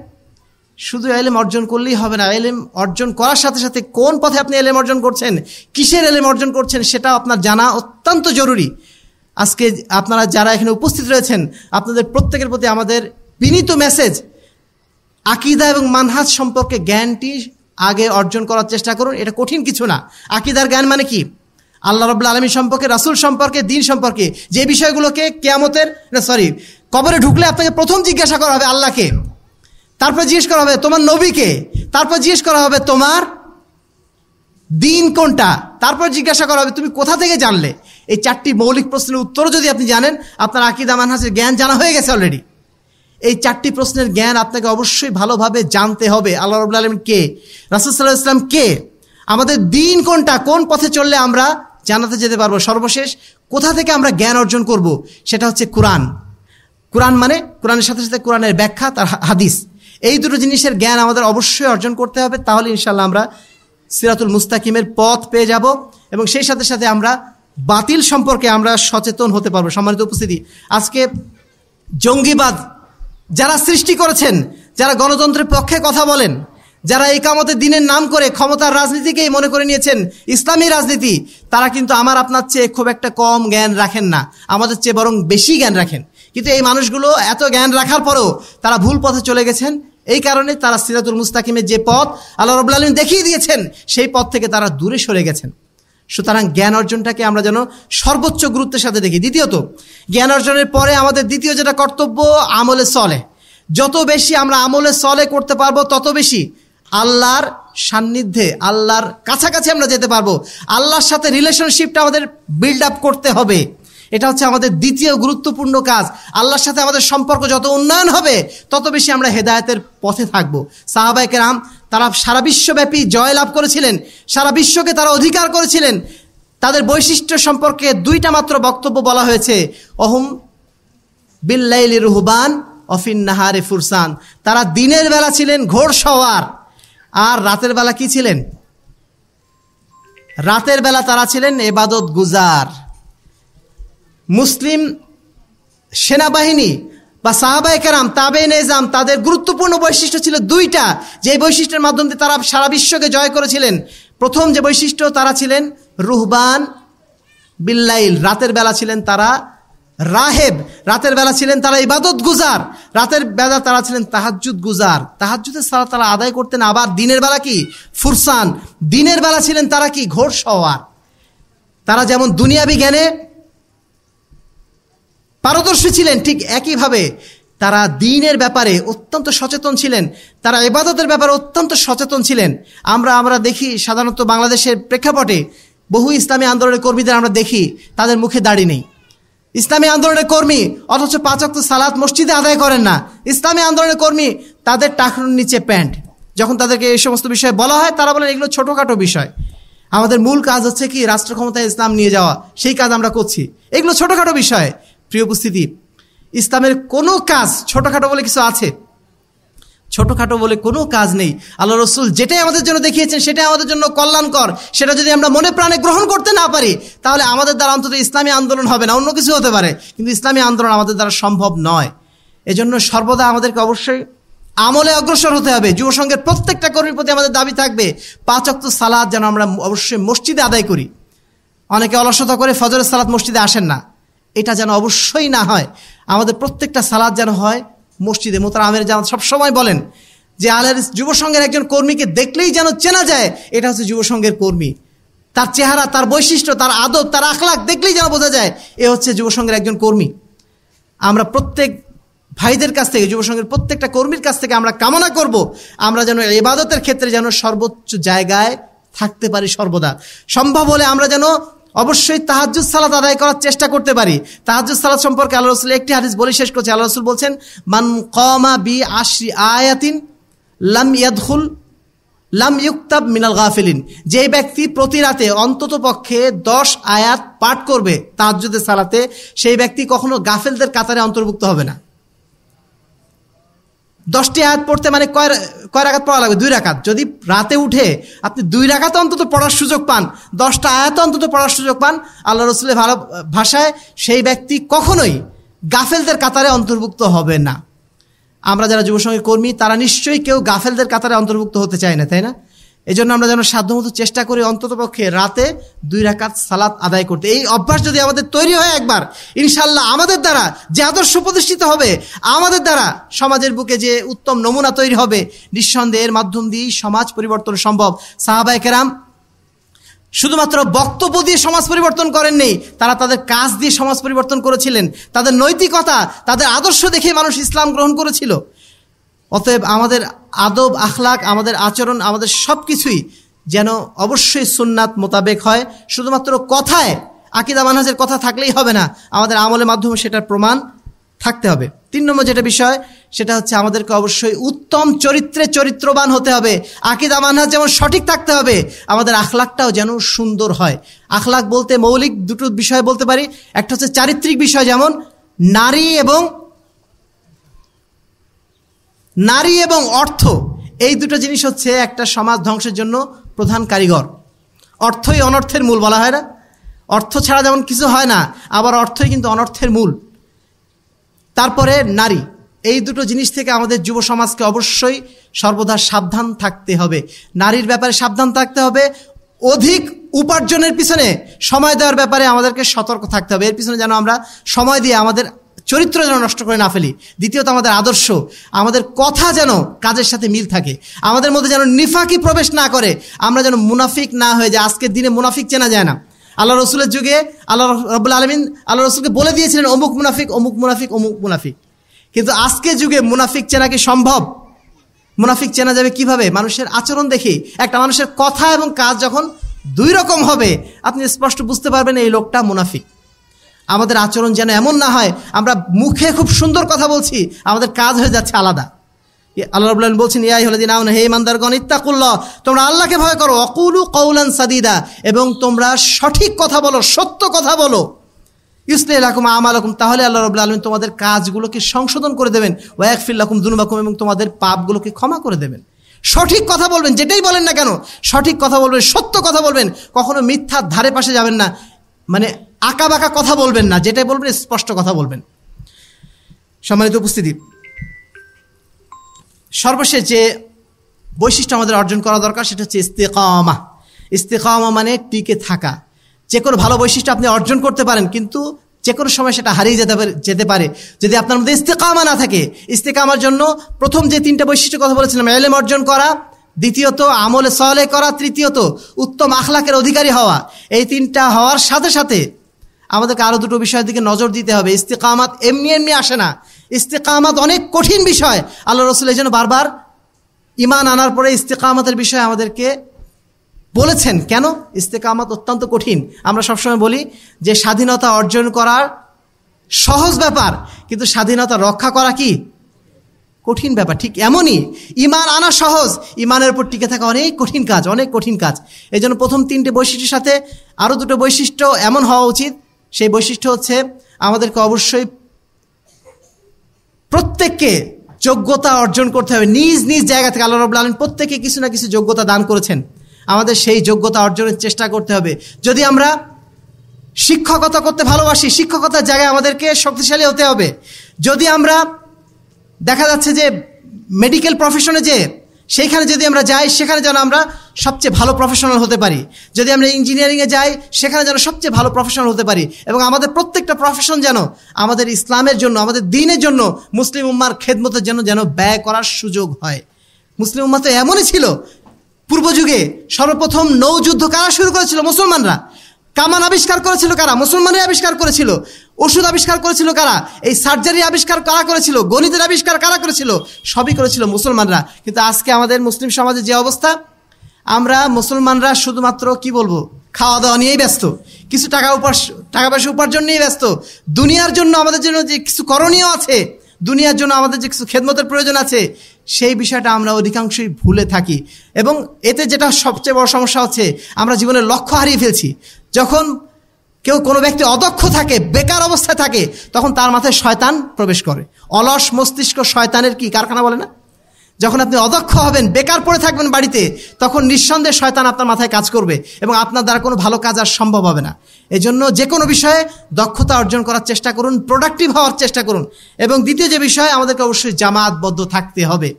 শুধু এলেম অর্জন করলেই হবে না এলেম অর্জন করার সাথে সাথে কোন পথে আপনি এলেম অর্জন করছেন কিসের এলেম অর্জন করছেন সেটা আপনার জানা অত্যন্ত জরুরি আজকে আপনারা যারা এখানে উপস্থিত রয়েছেন আপনাদের প্রত্যেকের প্রতি আমাদের বিনীত মেসেজ আকিদা এবং মানহাজ সম্পর্কে জ্ঞানটি আগে অর্জন করার চেষ্টা করুন এটা কঠিন কিছু না আকিদার জ্ঞান মানে কি আল্লাহ রবুল্লা আলমী সম্পর্কে রাসুল সম্পর্কে দিন সম্পর্কে যে বিষয়গুলোকে কেয়ামতের না সরি কবরে ঢুকলে আপনাকে প্রথম জিজ্ঞাসা করা হবে আল্লাহকে তারপর জিজ্ঞেস করা হবে তোমার নবীকে তারপর জিজ্ঞেস করা হবে তোমার দিন কোনটা তারপর জিজ্ঞাসা করা হবে তুমি কোথা থেকে জানলে এই চারটি মৌলিক প্রশ্নের উত্তর যদি আপনি জানেন আপনার আকিদা মানহাসের জ্ঞান জানা হয়ে গেছে অলরেডি এই চারটি প্রশ্নের জ্ঞান আপনাকে অবশ্যই ভালোভাবে জানতে হবে আল্লাহ রবুল্লা আলম কে রাসুলসাল্লাহ ইসলাম কে আমাদের দিন কোনটা কোন পথে চললে আমরা জানাতে যেতে পারবো সর্বশেষ কোথা থেকে আমরা জ্ঞান অর্জন করব সেটা হচ্ছে কোরআন কোরআন মানে কোরআনের সাথে সাথে কোরআনের ব্যাখ্যা তার হাদিস এই দুটো জিনিসের জ্ঞান আমাদের অবশ্যই অর্জন করতে হবে তাহলে ইনশাল্লাহ আমরা সিরাতুল মুস্তাকিমের পথ পেয়ে যাব এবং সেই সাথে সাথে আমরা বাতিল সম্পর্কে আমরা সচেতন হতে পারবো সম্মানিত উপস্থিতি আজকে জঙ্গিবাদ যারা সৃষ্টি করেছেন যারা গণতন্ত্রের পক্ষে কথা বলেন যারা এই কামতে দিনের নাম করে ক্ষমতার রাজনীতিকেই মনে করে নিয়েছেন ইসলামী রাজনীতি তারা কিন্তু আমার আপনার চেয়ে খুব একটা কম জ্ঞান রাখেন না আমাদের চেয়ে বরং বেশি জ্ঞান রাখেন কিন্তু এই মানুষগুলো এত জ্ঞান রাখার পরেও তারা ভুল পথে চলে গেছেন এই কারণে তারা সিরাতুল মুস্তাকিমের যে পথ আল্লাহ রবুল্লা আলম দেখিয়ে দিয়েছেন সেই পথ থেকে তারা দূরে সরে গেছেন সুতরাং জ্ঞান অর্জনটাকে আমরা যেন সর্বোচ্চ গুরুত্বের সাথে দেখি দ্বিতীয়ত জ্ঞান অর্জনের পরে আমাদের দ্বিতীয় যেটা কর্তব্য আমলে সলে যত বেশি আমরা আমলে সলে করতে পারবো তত বেশি আল্লাহর সান্নিধ্যে আল্লাহর কাছাকাছি আমরা যেতে পারবো আল্লাহর সাথে রিলেশনশিপটা আমাদের বিল্ড আপ করতে হবে এটা হচ্ছে আমাদের দ্বিতীয় গুরুত্বপূর্ণ কাজ আল্লাহর সাথে আমাদের সম্পর্ক যত উন্নয়ন হবে তত বেশি আমরা হেদায়তের পথে থাকবো সাহাবাইকে তারা সারা বিশ্বব্যাপী জয়লাভ করেছিলেন সারা বিশ্বকে তারা অধিকার করেছিলেন তাদের বৈশিষ্ট্য সম্পর্কে দুইটা মাত্র বক্তব্য বলা হয়েছে অহম বিল্লাইলি রুহবান অফিন নাহারে ফুরসান তারা দিনের বেলা ছিলেন ঘোর সওয়ার আর রাতের বেলা কি ছিলেন রাতের বেলা তারা ছিলেন এবাদত গুজার মুসলিম সেনাবাহিনী বা সাহাবায়কেরাম তাবে নেজাম তাদের গুরুত্বপূর্ণ বৈশিষ্ট্য ছিল দুইটা যে বৈশিষ্ট্যের মাধ্যমে তারা সারা বিশ্বকে জয় করেছিলেন প্রথম যে বৈশিষ্ট্য তারা ছিলেন রুহবান বিল্লাইল রাতের বেলা ছিলেন তারা রাহেব রাতের বেলা ছিলেন তারা ইবাদত গুজার রাতের বেলা তারা ছিলেন তাহাজুদ গুজার তাহাজুদের সারা তারা আদায় করতেন আবার দিনের বেলা কি ফুরসান দিনের বেলা ছিলেন তারা কি ঘোর সওয়ার তারা যেমন দুনিয়াবি জ্ঞানে পারদর্শী ছিলেন ঠিক একইভাবে তারা দিনের ব্যাপারে অত্যন্ত সচেতন ছিলেন তারা এবাদতের ব্যাপারে অত্যন্ত সচেতন ছিলেন আমরা আমরা দেখি সাধারণত বাংলাদেশের প্রেক্ষাপটে বহু ইসলামী আন্দোলনের কর্মীদের আমরা দেখি তাদের মুখে দাড়ি নেই ইসলামী আন্দোলনের কর্মী অথচ পাঁচক্ত সালাত মসজিদে আদায় করেন না ইসলামী আন্দোলনের কর্মী তাদের টাকার নিচে প্যান্ট যখন তাদেরকে এই সমস্ত বিষয়ে বলা হয় তারা বলেন এগুলো ছোটোখাটো বিষয় আমাদের মূল কাজ হচ্ছে কি রাষ্ট্র ক্ষমতায় ইসলাম নিয়ে যাওয়া সেই কাজ আমরা করছি এগুলো ছোটোখাটো বিষয় প্রিয় উপস্থিতি ইসলামের কোনো কাজ ছোটোখাটো বলে কিছু আছে ছোটোখাটো বলে কোনো কাজ নেই আল্লাহ রসুল যেটাই আমাদের জন্য দেখিয়েছেন সেটাই আমাদের জন্য কল্যাণকর সেটা যদি আমরা মনে প্রাণে গ্রহণ করতে না পারি তাহলে আমাদের দ্বারা অন্তত ইসলামী আন্দোলন হবে না অন্য কিছু হতে পারে কিন্তু ইসলামী আন্দোলন আমাদের দ্বারা সম্ভব নয় এজন্য সর্বদা আমাদেরকে অবশ্যই আমলে অগ্রসর হতে হবে যুব সংঘের প্রত্যেকটা কর্মীর প্রতি আমাদের দাবি থাকবে পাঁচ অক্ত সালাদ যেন আমরা অবশ্যই মসজিদে আদায় করি অনেকে অলসতা করে ফজরের সালাদ মসজিদে আসেন না এটা যেন অবশ্যই না হয় আমাদের প্রত্যেকটা সালাদ যেন হয় মসজিদে মোতার আমের যেন সবসময় বলেন যে আলের যুবসংঘের একজন কর্মীকে দেখলেই যেন চেনা যায় এটা হচ্ছে যুবসংঘের কর্মী তার চেহারা তার বৈশিষ্ট্য তার আদর তার আখলাখ দেখলেই যেন বোঝা যায় এ হচ্ছে যুবসংঘের একজন কর্মী আমরা প্রত্যেক ভাইদের কাছ থেকে যুবসংঘের প্রত্যেকটা কর্মীর কাছ থেকে আমরা কামনা করব আমরা যেন এবাদতের ক্ষেত্রে যেন সর্বোচ্চ জায়গায় থাকতে পারি সর্বদা সম্ভব হলে আমরা যেন অবশ্যই তাহাজুদ সালাদ আদায় করার চেষ্টা করতে পারি তাহাজুদ সালাদ সম্পর্কে আল্লাহ রসুল একটি হাদিস বলে শেষ করছে আল্লাহ রসুল বলছেন মান কমা বি আশি আয়াতিন লাম ইয়াদহুল লাম ইউক্তাব মিনাল গাফিলিন যে ব্যক্তি প্রতি রাতে অন্তত পক্ষে দশ আয়াত পাঠ করবে তাহাজুদের সালাতে সেই ব্যক্তি কখনো গাফেলদের কাতারে অন্তর্ভুক্ত হবে না দশটি আয়াত পড়তে মানে কয় কয় রাখাত পড়া লাগবে দুই রাখাত যদি রাতে উঠে আপনি দুই রাখাত অন্তত পড়ার সুযোগ পান দশটা আয়াত অন্তত পড়ার সুযোগ পান আল্লাহ রসুলের ভালো ভাষায় সেই ব্যক্তি কখনোই গাফেলদের কাতারে অন্তর্ভুক্ত হবে না আমরা যারা যুবসঙ্গের কর্মী তারা নিশ্চয়ই কেউ গাফেলদের কাতারে অন্তর্ভুক্ত হতে চায় না তাই না এজন্য আমরা যেন সাধ্যমতো চেষ্টা করি অন্ততপক্ষে রাতে দুই রাকাত সালাত আদায় করতে এই অভ্যাস যদি আমাদের তৈরি হয় একবার ইনশাল্লাহ আমাদের দ্বারা যে আদর্শ প্রতিষ্ঠিত হবে আমাদের দ্বারা সমাজের বুকে যে উত্তম নমুনা তৈরি হবে নিঃসন্দেহ এর মাধ্যম দিয়েই সমাজ পরিবর্তন সম্ভব সাহাবায় কেরাম শুধুমাত্র বক্তব্য দিয়ে সমাজ পরিবর্তন করেননি তারা তাদের কাজ দিয়ে সমাজ পরিবর্তন করেছিলেন তাদের নৈতিকতা তাদের আদর্শ দেখে মানুষ ইসলাম গ্রহণ করেছিল অতএব আমাদের আদব আখলাক আমাদের আচরণ আমাদের সব কিছুই যেন অবশ্যই সুন্নাত মোতাবেক হয় শুধুমাত্র কথায় আকিদা মানহাজের কথা থাকলেই হবে না আমাদের আমলের মাধ্যমে সেটার প্রমাণ থাকতে হবে তিন নম্বর যেটা বিষয় সেটা হচ্ছে আমাদেরকে অবশ্যই উত্তম চরিত্রে চরিত্রবান হতে হবে আকিদা মানহাজ যেমন সঠিক থাকতে হবে আমাদের আখলাকটাও যেন সুন্দর হয় আখলাক বলতে মৌলিক দুটো বিষয় বলতে পারি একটা হচ্ছে চারিত্রিক বিষয় যেমন নারী এবং নারী এবং অর্থ এই দুটো জিনিস হচ্ছে একটা সমাজ ধ্বংসের জন্য প্রধান কারিগর অর্থই অনর্থের মূল বলা হয় না অর্থ ছাড়া যেমন কিছু হয় না আবার অর্থই কিন্তু অনর্থের মূল তারপরে নারী এই দুটো জিনিস থেকে আমাদের যুব সমাজকে অবশ্যই সর্বদা সাবধান থাকতে হবে নারীর ব্যাপারে সাবধান থাকতে হবে অধিক উপার্জনের পিছনে সময় দেওয়ার ব্যাপারে আমাদেরকে সতর্ক থাকতে হবে এর পিছনে যেন আমরা সময় দিয়ে আমাদের চরিত্র যেন নষ্ট করে না ফেলি দ্বিতীয়ত আমাদের আদর্শ আমাদের কথা যেন কাজের সাথে মিল থাকে আমাদের মধ্যে যেন নিফাকি প্রবেশ না করে আমরা যেন মুনাফিক না হয়ে যায় আজকের দিনে মুনাফিক চেনা যায় না আল্লাহ রসুলের যুগে আল্লাহ রবুল আলমিন আল্লাহ রসুলকে বলে দিয়েছিলেন অমুক মুনাফিক অমুক মুনাফিক অমুক মুনাফিক কিন্তু আজকে যুগে মুনাফিক চেনা কি সম্ভব মুনাফিক চেনা যাবে কিভাবে মানুষের আচরণ দেখে একটা মানুষের কথা এবং কাজ যখন দুই রকম হবে আপনি স্পষ্ট বুঝতে পারবেন এই লোকটা মুনাফিক আমাদের আচরণ যেন এমন না হয় আমরা মুখে খুব সুন্দর কথা বলছি আমাদের কাজ হয়ে যাচ্ছে আলাদা আল্লাহ রবুল্লাহ বলছেন ইয়াই হলে দিন আউন হে ইমানদারগণ ইত্তাকুল্লাহ তোমরা আল্লাহকে ভয় করো অকুলু কৌলান সাদিদা এবং তোমরা সঠিক কথা বলো সত্য কথা বলো ইসলে রাখুম আমালকুম তাহলে আল্লাহ রবুল্লা আলমিন তোমাদের কাজগুলোকে সংশোধন করে দেবেন ফিল্লাকুম দুনুবাকুম এবং তোমাদের পাপগুলোকে ক্ষমা করে দেবেন সঠিক কথা বলবেন যেটাই বলেন না কেন সঠিক কথা বলবেন সত্য কথা বলবেন কখনো মিথ্যার ধারে পাশে যাবেন না মানে আঁকা বাঁকা কথা বলবেন না যেটাই বলবেন স্পষ্ট কথা বলবেন সম্মানিত উপস্থিতি সর্বশেষ যে বৈশিষ্ট্য আমাদের অর্জন করা দরকার সেটা হচ্ছে ইস্তেকামা ইস্তেকামা মানে টিকে থাকা যে কোনো ভালো বৈশিষ্ট্য আপনি অর্জন করতে পারেন কিন্তু যে কোনো সময় সেটা হারিয়ে যেতে পারে যেতে পারে যদি আপনার মধ্যে ইস্তেকামা না থাকে ইস্তেকামার জন্য প্রথম যে তিনটা বৈশিষ্ট্য কথা বলেছিলাম এলেম অর্জন করা দ্বিতীয়ত আমলে সহলে করা তৃতীয়ত উত্তম আখলাকের অধিকারী হওয়া এই তিনটা হওয়ার সাথে সাথে আমাদেরকে আরও দুটো বিষয়ের দিকে নজর দিতে হবে ইস্তেকামাত এমনি এমনি আসে না ইস্তেকামাত অনেক কঠিন বিষয় আল্লাহ রসুল এই জন্য বারবার ইমান আনার পরে ইস্তেকামাতের বিষয়ে আমাদেরকে বলেছেন কেন ইস্তেকামাত অত্যন্ত কঠিন আমরা সবসময় বলি যে স্বাধীনতা অর্জন করার সহজ ব্যাপার কিন্তু স্বাধীনতা রক্ষা করা কি কঠিন ব্যাপার ঠিক এমনই ইমান আনা সহজ ইমানের উপর টিকে থাকা অনেক কঠিন কাজ অনেক কঠিন কাজ এই জন্য প্রথম তিনটে বৈশিষ্ট্যের সাথে আরও দুটো বৈশিষ্ট্য এমন হওয়া উচিত সেই বৈশিষ্ট্য হচ্ছে আমাদেরকে অবশ্যই প্রত্যেককে যোগ্যতা অর্জন করতে হবে নিজ নিজ জায়গা থেকে আল্লাহ রবুল্লা আলম প্রত্যেকে কিছু না কিছু যোগ্যতা দান করেছেন আমাদের সেই যোগ্যতা অর্জনের চেষ্টা করতে হবে যদি আমরা শিক্ষকতা করতে ভালোবাসি শিক্ষকতার জায়গায় আমাদেরকে শক্তিশালী হতে হবে যদি আমরা দেখা যাচ্ছে যে মেডিকেল প্রফেশনে যে সেইখানে যদি আমরা যাই সেখানে যেন আমরা সবচেয়ে ভালো প্রফেশনাল হতে পারি যদি আমরা ইঞ্জিনিয়ারিংয়ে যাই সেখানে যেন সবচেয়ে ভালো প্রফেশনাল হতে পারি এবং আমাদের প্রত্যেকটা প্রফেশন যেন আমাদের ইসলামের জন্য আমাদের দিনের জন্য মুসলিম উম্মার খেদমতের জন্য যেন ব্যয় করার সুযোগ হয় মুসলিম উম্মা তো এমনই ছিল পূর্বযুগে সর্বপ্রথম নৌযুদ্ধ কারা শুরু করেছিল মুসলমানরা কামান আবিষ্কার করেছিল কারা মুসলমানরাই আবিষ্কার করেছিল ওষুধ আবিষ্কার করেছিল কারা এই সার্জারি আবিষ্কার কারা করেছিল গণিতের আবিষ্কার কারা করেছিল সবই করেছিল মুসলমানরা কিন্তু আজকে আমাদের মুসলিম সমাজে যে অবস্থা আমরা মুসলমানরা শুধুমাত্র কি বলবো খাওয়া দাওয়া নিয়েই ব্যস্ত কিছু টাকা উপাস টাকা পয়সা উপার্জন নিয়েই ব্যস্ত দুনিয়ার জন্য আমাদের জন্য যে কিছু করণীয় আছে দুনিয়ার জন্য আমাদের যে কিছু খেদমতের প্রয়োজন আছে সেই বিষয়টা আমরা অধিকাংশই ভুলে থাকি এবং এতে যেটা সবচেয়ে বড় সমস্যা হচ্ছে আমরা জীবনের লক্ষ্য হারিয়ে ফেলছি যখন কেউ কোনো ব্যক্তি অদক্ষ থাকে বেকার অবস্থায় থাকে তখন তার মাথায় শয়তান প্রবেশ করে অলস মস্তিষ্ক শয়তানের কি কারখানা বলে না যখন আপনি অদক্ষ হবেন বেকার পড়ে থাকবেন বাড়িতে তখন নিঃসন্দেহে শয়তান আপনার মাথায় কাজ করবে এবং আপনার দ্বারা কোনো ভালো কাজ আর সম্ভব হবে না এজন্য যে কোনো বিষয়ে দক্ষতা অর্জন করার চেষ্টা করুন প্রোডাক্টিভ হওয়ার চেষ্টা করুন এবং দ্বিতীয় যে বিষয়ে আমাদেরকে অবশ্যই জামাতবদ্ধ থাকতে হবে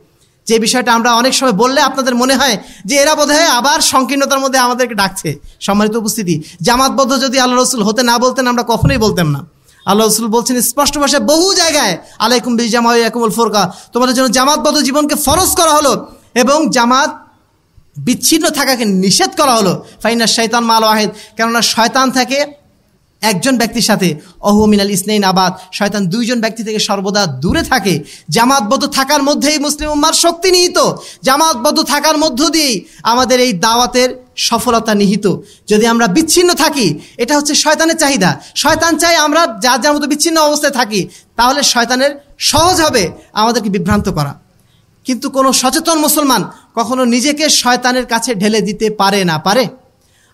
যে বিষয়টা আমরা অনেক সময় বললে আপনাদের মনে হয় যে এরা বোধ আবার সংকীর্ণতার মধ্যে আমাদেরকে ডাকছে সম্মানিত উপস্থিতি জামাতবদ্ধ যদি আল্লাহ রসুল হতে না বলতেন আমরা কখনোই বলতাম না আল্লাহ রসুল বলছেন স্পষ্ট ভাষায় বহু জায়গায় আলাইকুম বিল জামা ইয়াকুমুল ফোরকা তোমাদের জন্য জামাতবদ্ধ জীবনকে ফরজ করা হলো এবং জামাত বিচ্ছিন্ন থাকাকে নিষেধ করা হলো ফাইনা শৈতান মাল ওয়াহেদ কেননা শয়তান থাকে একজন ব্যক্তির সাথে অহু মিনাল ইসনাইন আবাদ শয়তান দুইজন ব্যক্তি থেকে সর্বদা দূরে থাকে জামাতবদ্ধ থাকার মধ্যেই মুসলিম উম্মার শক্তি নিহিত জামাতবদ্ধ থাকার মধ্য দিয়েই আমাদের এই দাওয়াতের সফলতা নিহিত যদি আমরা বিচ্ছিন্ন থাকি এটা হচ্ছে শয়তানের চাহিদা শয়তান চাই আমরা যার যার মতো বিচ্ছিন্ন অবস্থায় থাকি তাহলে শয়তানের সহজ হবে আমাদেরকে বিভ্রান্ত করা কিন্তু কোনো সচেতন মুসলমান কখনো নিজেকে শয়তানের কাছে ঢেলে দিতে পারে না পারে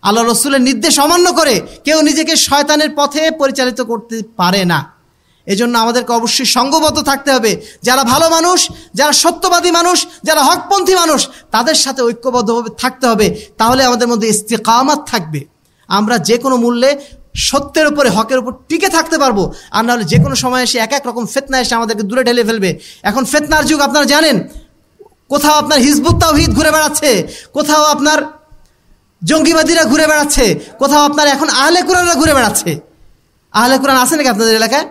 আল্লাহ রসুলের নির্দেশ অমান্য করে কেউ নিজেকে শয়তানের পথে পরিচালিত করতে পারে না এজন্য আমাদেরকে অবশ্যই সঙ্গবদ্ধ থাকতে হবে যারা ভালো মানুষ যারা সত্যবাদী মানুষ যারা হকপন্থী মানুষ তাদের সাথে ঐক্যবদ্ধভাবে থাকতে হবে তাহলে আমাদের মধ্যে ইস্তেকামাত থাকবে আমরা যে কোনো মূল্যে সত্যের উপরে হকের উপর টিকে থাকতে পারবো আর নাহলে যে কোনো সময় এসে এক এক রকম ফেতনা এসে আমাদেরকে দূরে ঢেলে ফেলবে এখন ফেতনার যুগ আপনারা জানেন কোথাও আপনার হিজবুত্তাও তাওহিদ ঘুরে বেড়াচ্ছে কোথাও আপনার জঙ্গিবাদীরা ঘুরে বেড়াচ্ছে কোথাও আপনার এখন আহলে কোরআনরা ঘুরে বেড়াচ্ছে আহলে কোরআন আছে নাকি আপনাদের এলাকায়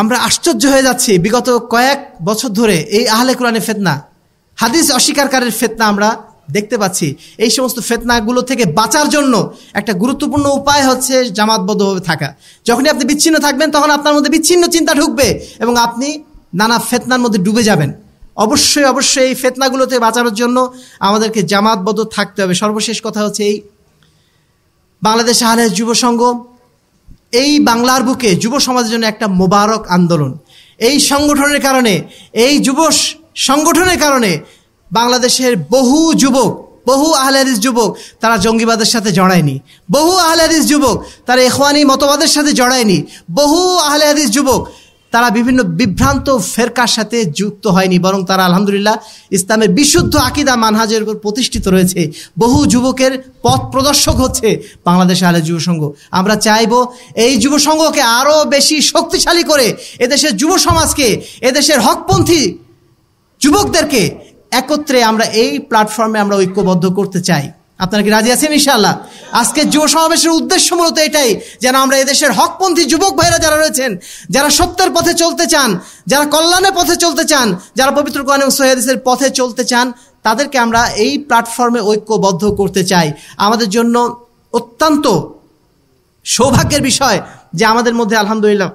আমরা আশ্চর্য হয়ে যাচ্ছি বিগত কয়েক বছর ধরে এই আহলে কোরআনের ফেতনা হাদিস অস্বীকারকারের ফেতনা আমরা দেখতে পাচ্ছি এই সমস্ত ফেতনাগুলো থেকে বাঁচার জন্য একটা গুরুত্বপূর্ণ উপায় হচ্ছে জামাতবদ্ধভাবে থাকা যখনই আপনি বিচ্ছিন্ন থাকবেন তখন আপনার মধ্যে বিচ্ছিন্ন চিন্তা ঢুকবে এবং আপনি নানা ফেতনার মধ্যে ডুবে যাবেন অবশ্যই অবশ্যই এই ফেতনাগুলোতে বাঁচানোর জন্য আমাদেরকে জামাতবদ্ধ থাকতে হবে সর্বশেষ কথা হচ্ছে এই বাংলাদেশ আহলে যুব এই বাংলার বুকে যুব সমাজের জন্য একটা মোবারক আন্দোলন এই সংগঠনের কারণে এই যুব সংগঠনের কারণে বাংলাদেশের বহু যুবক বহু আহলেদিস যুবক তারা জঙ্গিবাদের সাথে জড়ায়নি বহু আহলেদিস যুবক তারা এখওয়ানি মতবাদের সাথে জড়ায়নি বহু আহলেহাদিস যুবক তারা বিভিন্ন বিভ্রান্ত ফেরকার সাথে যুক্ত হয়নি বরং তারা আলহামদুলিল্লাহ ইসলামের বিশুদ্ধ আকিদা মানহাজের উপর প্রতিষ্ঠিত রয়েছে বহু যুবকের পথ প্রদর্শক হচ্ছে বাংলাদেশ আলে যুবসংঘ আমরা চাইব এই যুবসংঘকে আরও বেশি শক্তিশালী করে এদেশের যুব সমাজকে এদেশের হকপন্থী যুবকদেরকে একত্রে আমরা এই প্ল্যাটফর্মে আমরা ঐক্যবদ্ধ করতে চাই আপনারা কি রাজি আছেন ইনশাআল্লাহ আজকে যুব সমাবেশের উদ্দেশ্য মূলত এটাই যেন আমরা এদেশের হকপন্থী যুবক ভাইরা যারা রয়েছেন যারা সত্যের পথে চলতে চান যারা কল্যাণের পথে চলতে চান যারা পবিত্র কোরআন এবং পথে চলতে চান তাদেরকে আমরা এই প্ল্যাটফর্মে ঐক্যবদ্ধ করতে চাই আমাদের জন্য অত্যন্ত সৌভাগ্যের বিষয় যে আমাদের মধ্যে আলহামদুলিল্লাহ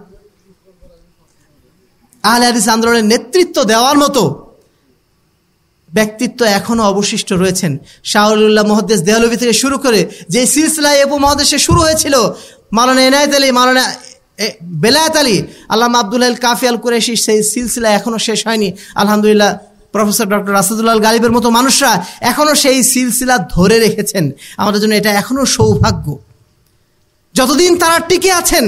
আহলে হাদিস আন্দোলনের নেতৃত্ব দেওয়ার মতো ব্যক্তিত্ব এখনও অবশিষ্ট রয়েছেন শাহরুল্লাহ মহাদেশ দেহলভি থেকে শুরু করে যে সিলসিলা এপু মহাদেশে শুরু হয়েছিল মালানা এনায়েত আলী মালানা বেলায়ত আলী আল্লাহ আবদুল্লাহ কাফি আল কুরেশি সেই সিলসিলা এখনও শেষ হয়নি আলহামদুলিল্লাহ প্রফেসর ডক্টর রাসাদুল্লাহ গালিবের মতো মানুষরা এখনও সেই সিলসিলা ধরে রেখেছেন আমাদের জন্য এটা এখনও সৌভাগ্য যতদিন তারা টিকে আছেন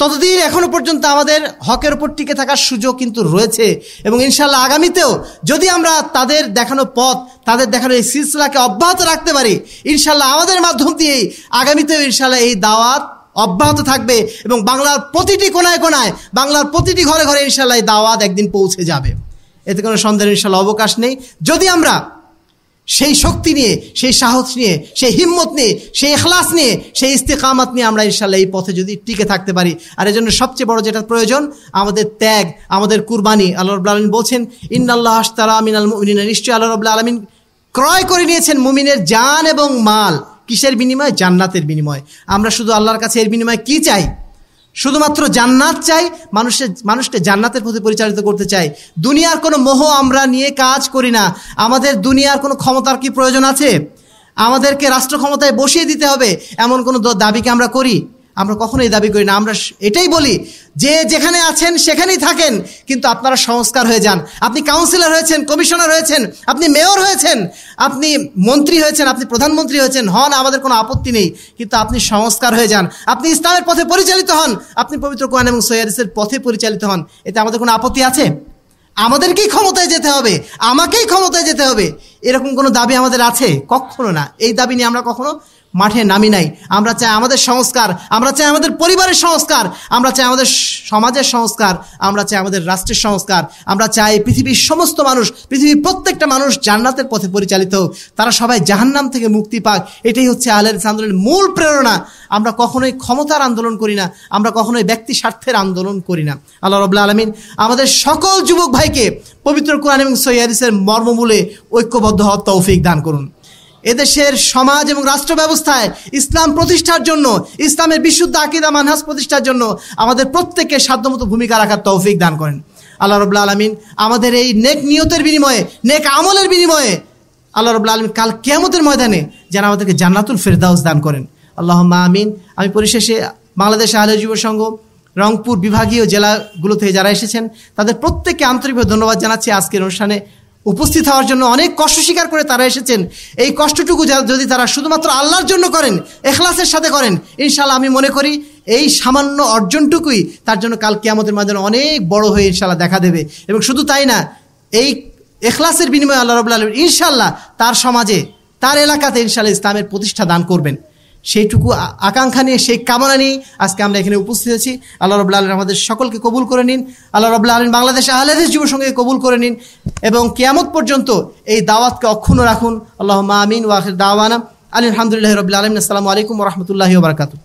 ততদিন এখনও পর্যন্ত আমাদের হকের ওপর টিকে থাকার সুযোগ কিন্তু রয়েছে এবং ইনশাল্লাহ আগামীতেও যদি আমরা তাদের দেখানো পথ তাদের দেখানো এই সিলসিলাকে অব্যাহত রাখতে পারি ইনশাল্লাহ আমাদের মাধ্যম দিয়েই আগামীতেও ইনশাল্লাহ এই দাওয়াত অব্যাহত থাকবে এবং বাংলার প্রতিটি কোনায় কোনায় বাংলার প্রতিটি ঘরে ঘরে ইনশাল্লাহ এই দাওয়াত একদিন পৌঁছে যাবে এতে কোনো সন্দেহ ইনশাল্লাহ অবকাশ নেই যদি আমরা সেই শক্তি নিয়ে সেই সাহস নিয়ে সেই হিম্মত নিয়ে সেই এখলাস নিয়ে সেই ইস্তেকামাত নিয়ে আমরা ইনশাল্লাহ এই পথে যদি টিকে থাকতে পারি আর এজন্য সবচেয়ে বড় যেটা প্রয়োজন আমাদের ত্যাগ আমাদের কুরবানি আল্লাহ রবুল্লা আলমিন বলছেন ইন্নাল্লাহ আস্তারা আমিন আল মুমিন নিশ্চয়ই আল্লাহ রবুল্লা আলমিন ক্রয় করে নিয়েছেন মুমিনের জান এবং মাল কিসের বিনিময় জান্নাতের বিনিময় আমরা শুধু আল্লাহর কাছে এর বিনিময়ে কি চাই শুধুমাত্র জান্নাত চাই মানুষের মানুষকে জান্নাতের পথে পরিচালিত করতে চাই দুনিয়ার কোনো মোহ আমরা নিয়ে কাজ করি না আমাদের দুনিয়ার কোনো ক্ষমতার কি প্রয়োজন আছে আমাদেরকে রাষ্ট্র ক্ষমতায় বসিয়ে দিতে হবে এমন কোনো দাবিকে আমরা করি আমরা কখনোই দাবি করি না আমরা এটাই বলি যে যেখানে আছেন সেখানেই থাকেন কিন্তু আপনারা সংস্কার হয়ে যান আপনি কাউন্সিলর হয়েছেন কমিশনার হয়েছেন আপনি মেয়র হয়েছেন আপনি মন্ত্রী হয়েছেন আপনি প্রধানমন্ত্রী হয়েছেন হন আমাদের কোনো আপত্তি নেই কিন্তু আপনি সংস্কার হয়ে যান আপনি ইসলামের পথে পরিচালিত হন আপনি পবিত্র কোয়ান এবং সৈয়াদিসের পথে পরিচালিত হন এতে আমাদের কোনো আপত্তি আছে আমাদেরকেই ক্ষমতায় যেতে হবে আমাকেই ক্ষমতায় যেতে হবে এরকম কোনো দাবি আমাদের আছে কখনো না এই দাবি নিয়ে আমরা কখনো মাঠে নামি নাই আমরা চাই আমাদের সংস্কার আমরা চাই আমাদের পরিবারের সংস্কার আমরা চাই আমাদের সমাজের সংস্কার আমরা চাই আমাদের রাষ্ট্রের সংস্কার আমরা চাই পৃথিবীর সমস্ত মানুষ পৃথিবীর প্রত্যেকটা মানুষ জান্নাতের পথে পরিচালিত হোক তারা সবাই জাহান্নাম থেকে মুক্তি পাক এটাই হচ্ছে আহলের আন্দোলনের মূল প্রেরণা আমরা কখনোই ক্ষমতার আন্দোলন করি না আমরা কখনোই ব্যক্তি স্বার্থের আন্দোলন করি না আল্লাহ রবাহ আলমিন আমাদের সকল যুবক ভাইকে পবিত্র কোরআন এবং সৈয়াদিসের মর্মমূলে ঐক্যবদ্ধ হওয়ার তৌফিক দান করুন এদেশের সমাজ এবং রাষ্ট্র ব্যবস্থায় ইসলাম প্রতিষ্ঠার জন্য ইসলামের বিশুদ্ধ আকিদা মানহাস প্রতিষ্ঠার জন্য আমাদের প্রত্যেককে সাধ্যমতো ভূমিকা রাখার তৌফিক দান করেন আল্লাহ রবুল্লা আলমিন আমাদের এই নেক নিয়তের বিনিময়ে নেক আমলের বিনিময়ে আল্লাহ রবুল্লা আলমিন কাল কেমতের ময়দানে যেন আমাদেরকে জান্নাতুল ফেরদাউস দান করেন আল্লাহ আমিন আমি পরিশেষে বাংলাদেশ আহলে যুব সংঘ রংপুর বিভাগীয় জেলাগুলো থেকে যারা এসেছেন তাদের প্রত্যেককে আন্তরিকভাবে ধন্যবাদ জানাচ্ছি আজকের অনুষ্ঠানে উপস্থিত হওয়ার জন্য অনেক কষ্ট স্বীকার করে তারা এসেছেন এই কষ্টটুকু যদি তারা শুধুমাত্র আল্লাহর জন্য করেন এখলাসের সাথে করেন ইনশাল্লাহ আমি মনে করি এই সামান্য অর্জনটুকুই তার জন্য কাল কেয়ামতের মাঝে অনেক বড় হয়ে ইনশাল্লাহ দেখা দেবে এবং শুধু তাই না এই এখলাসের বিনিময়ে আল্লাহ রবুল্লা আলম ইনশাল্লাহ তার সমাজে তার এলাকাতে ইনশাল্লাহ ইসলামের প্রতিষ্ঠা দান করবেন সেইটুকু আকাঙ্ক্ষা নিয়ে সেই কামনা নিয়ে আজকে আমরা এখানে উপস্থিত আছি আল্লাহ রবুল্লা আলম আমাদের সকলকে কবুল করে নিন আল্লাহ রবুল্লা আলম বাংলাদেশ আহলেদের জীবন সঙ্গে কবুল করে নিন এবং কেয়ামত পর্যন্ত এই দাওয়াতকে অক্ষুণ্ণ রাখুন আল্লাহ মামিন ওয়াহির দাওয়ানা আলহামদুলিল্লাহ রবিল আলম আসসালামু আলাইকুম রহমতুল্লাহ বারকাতু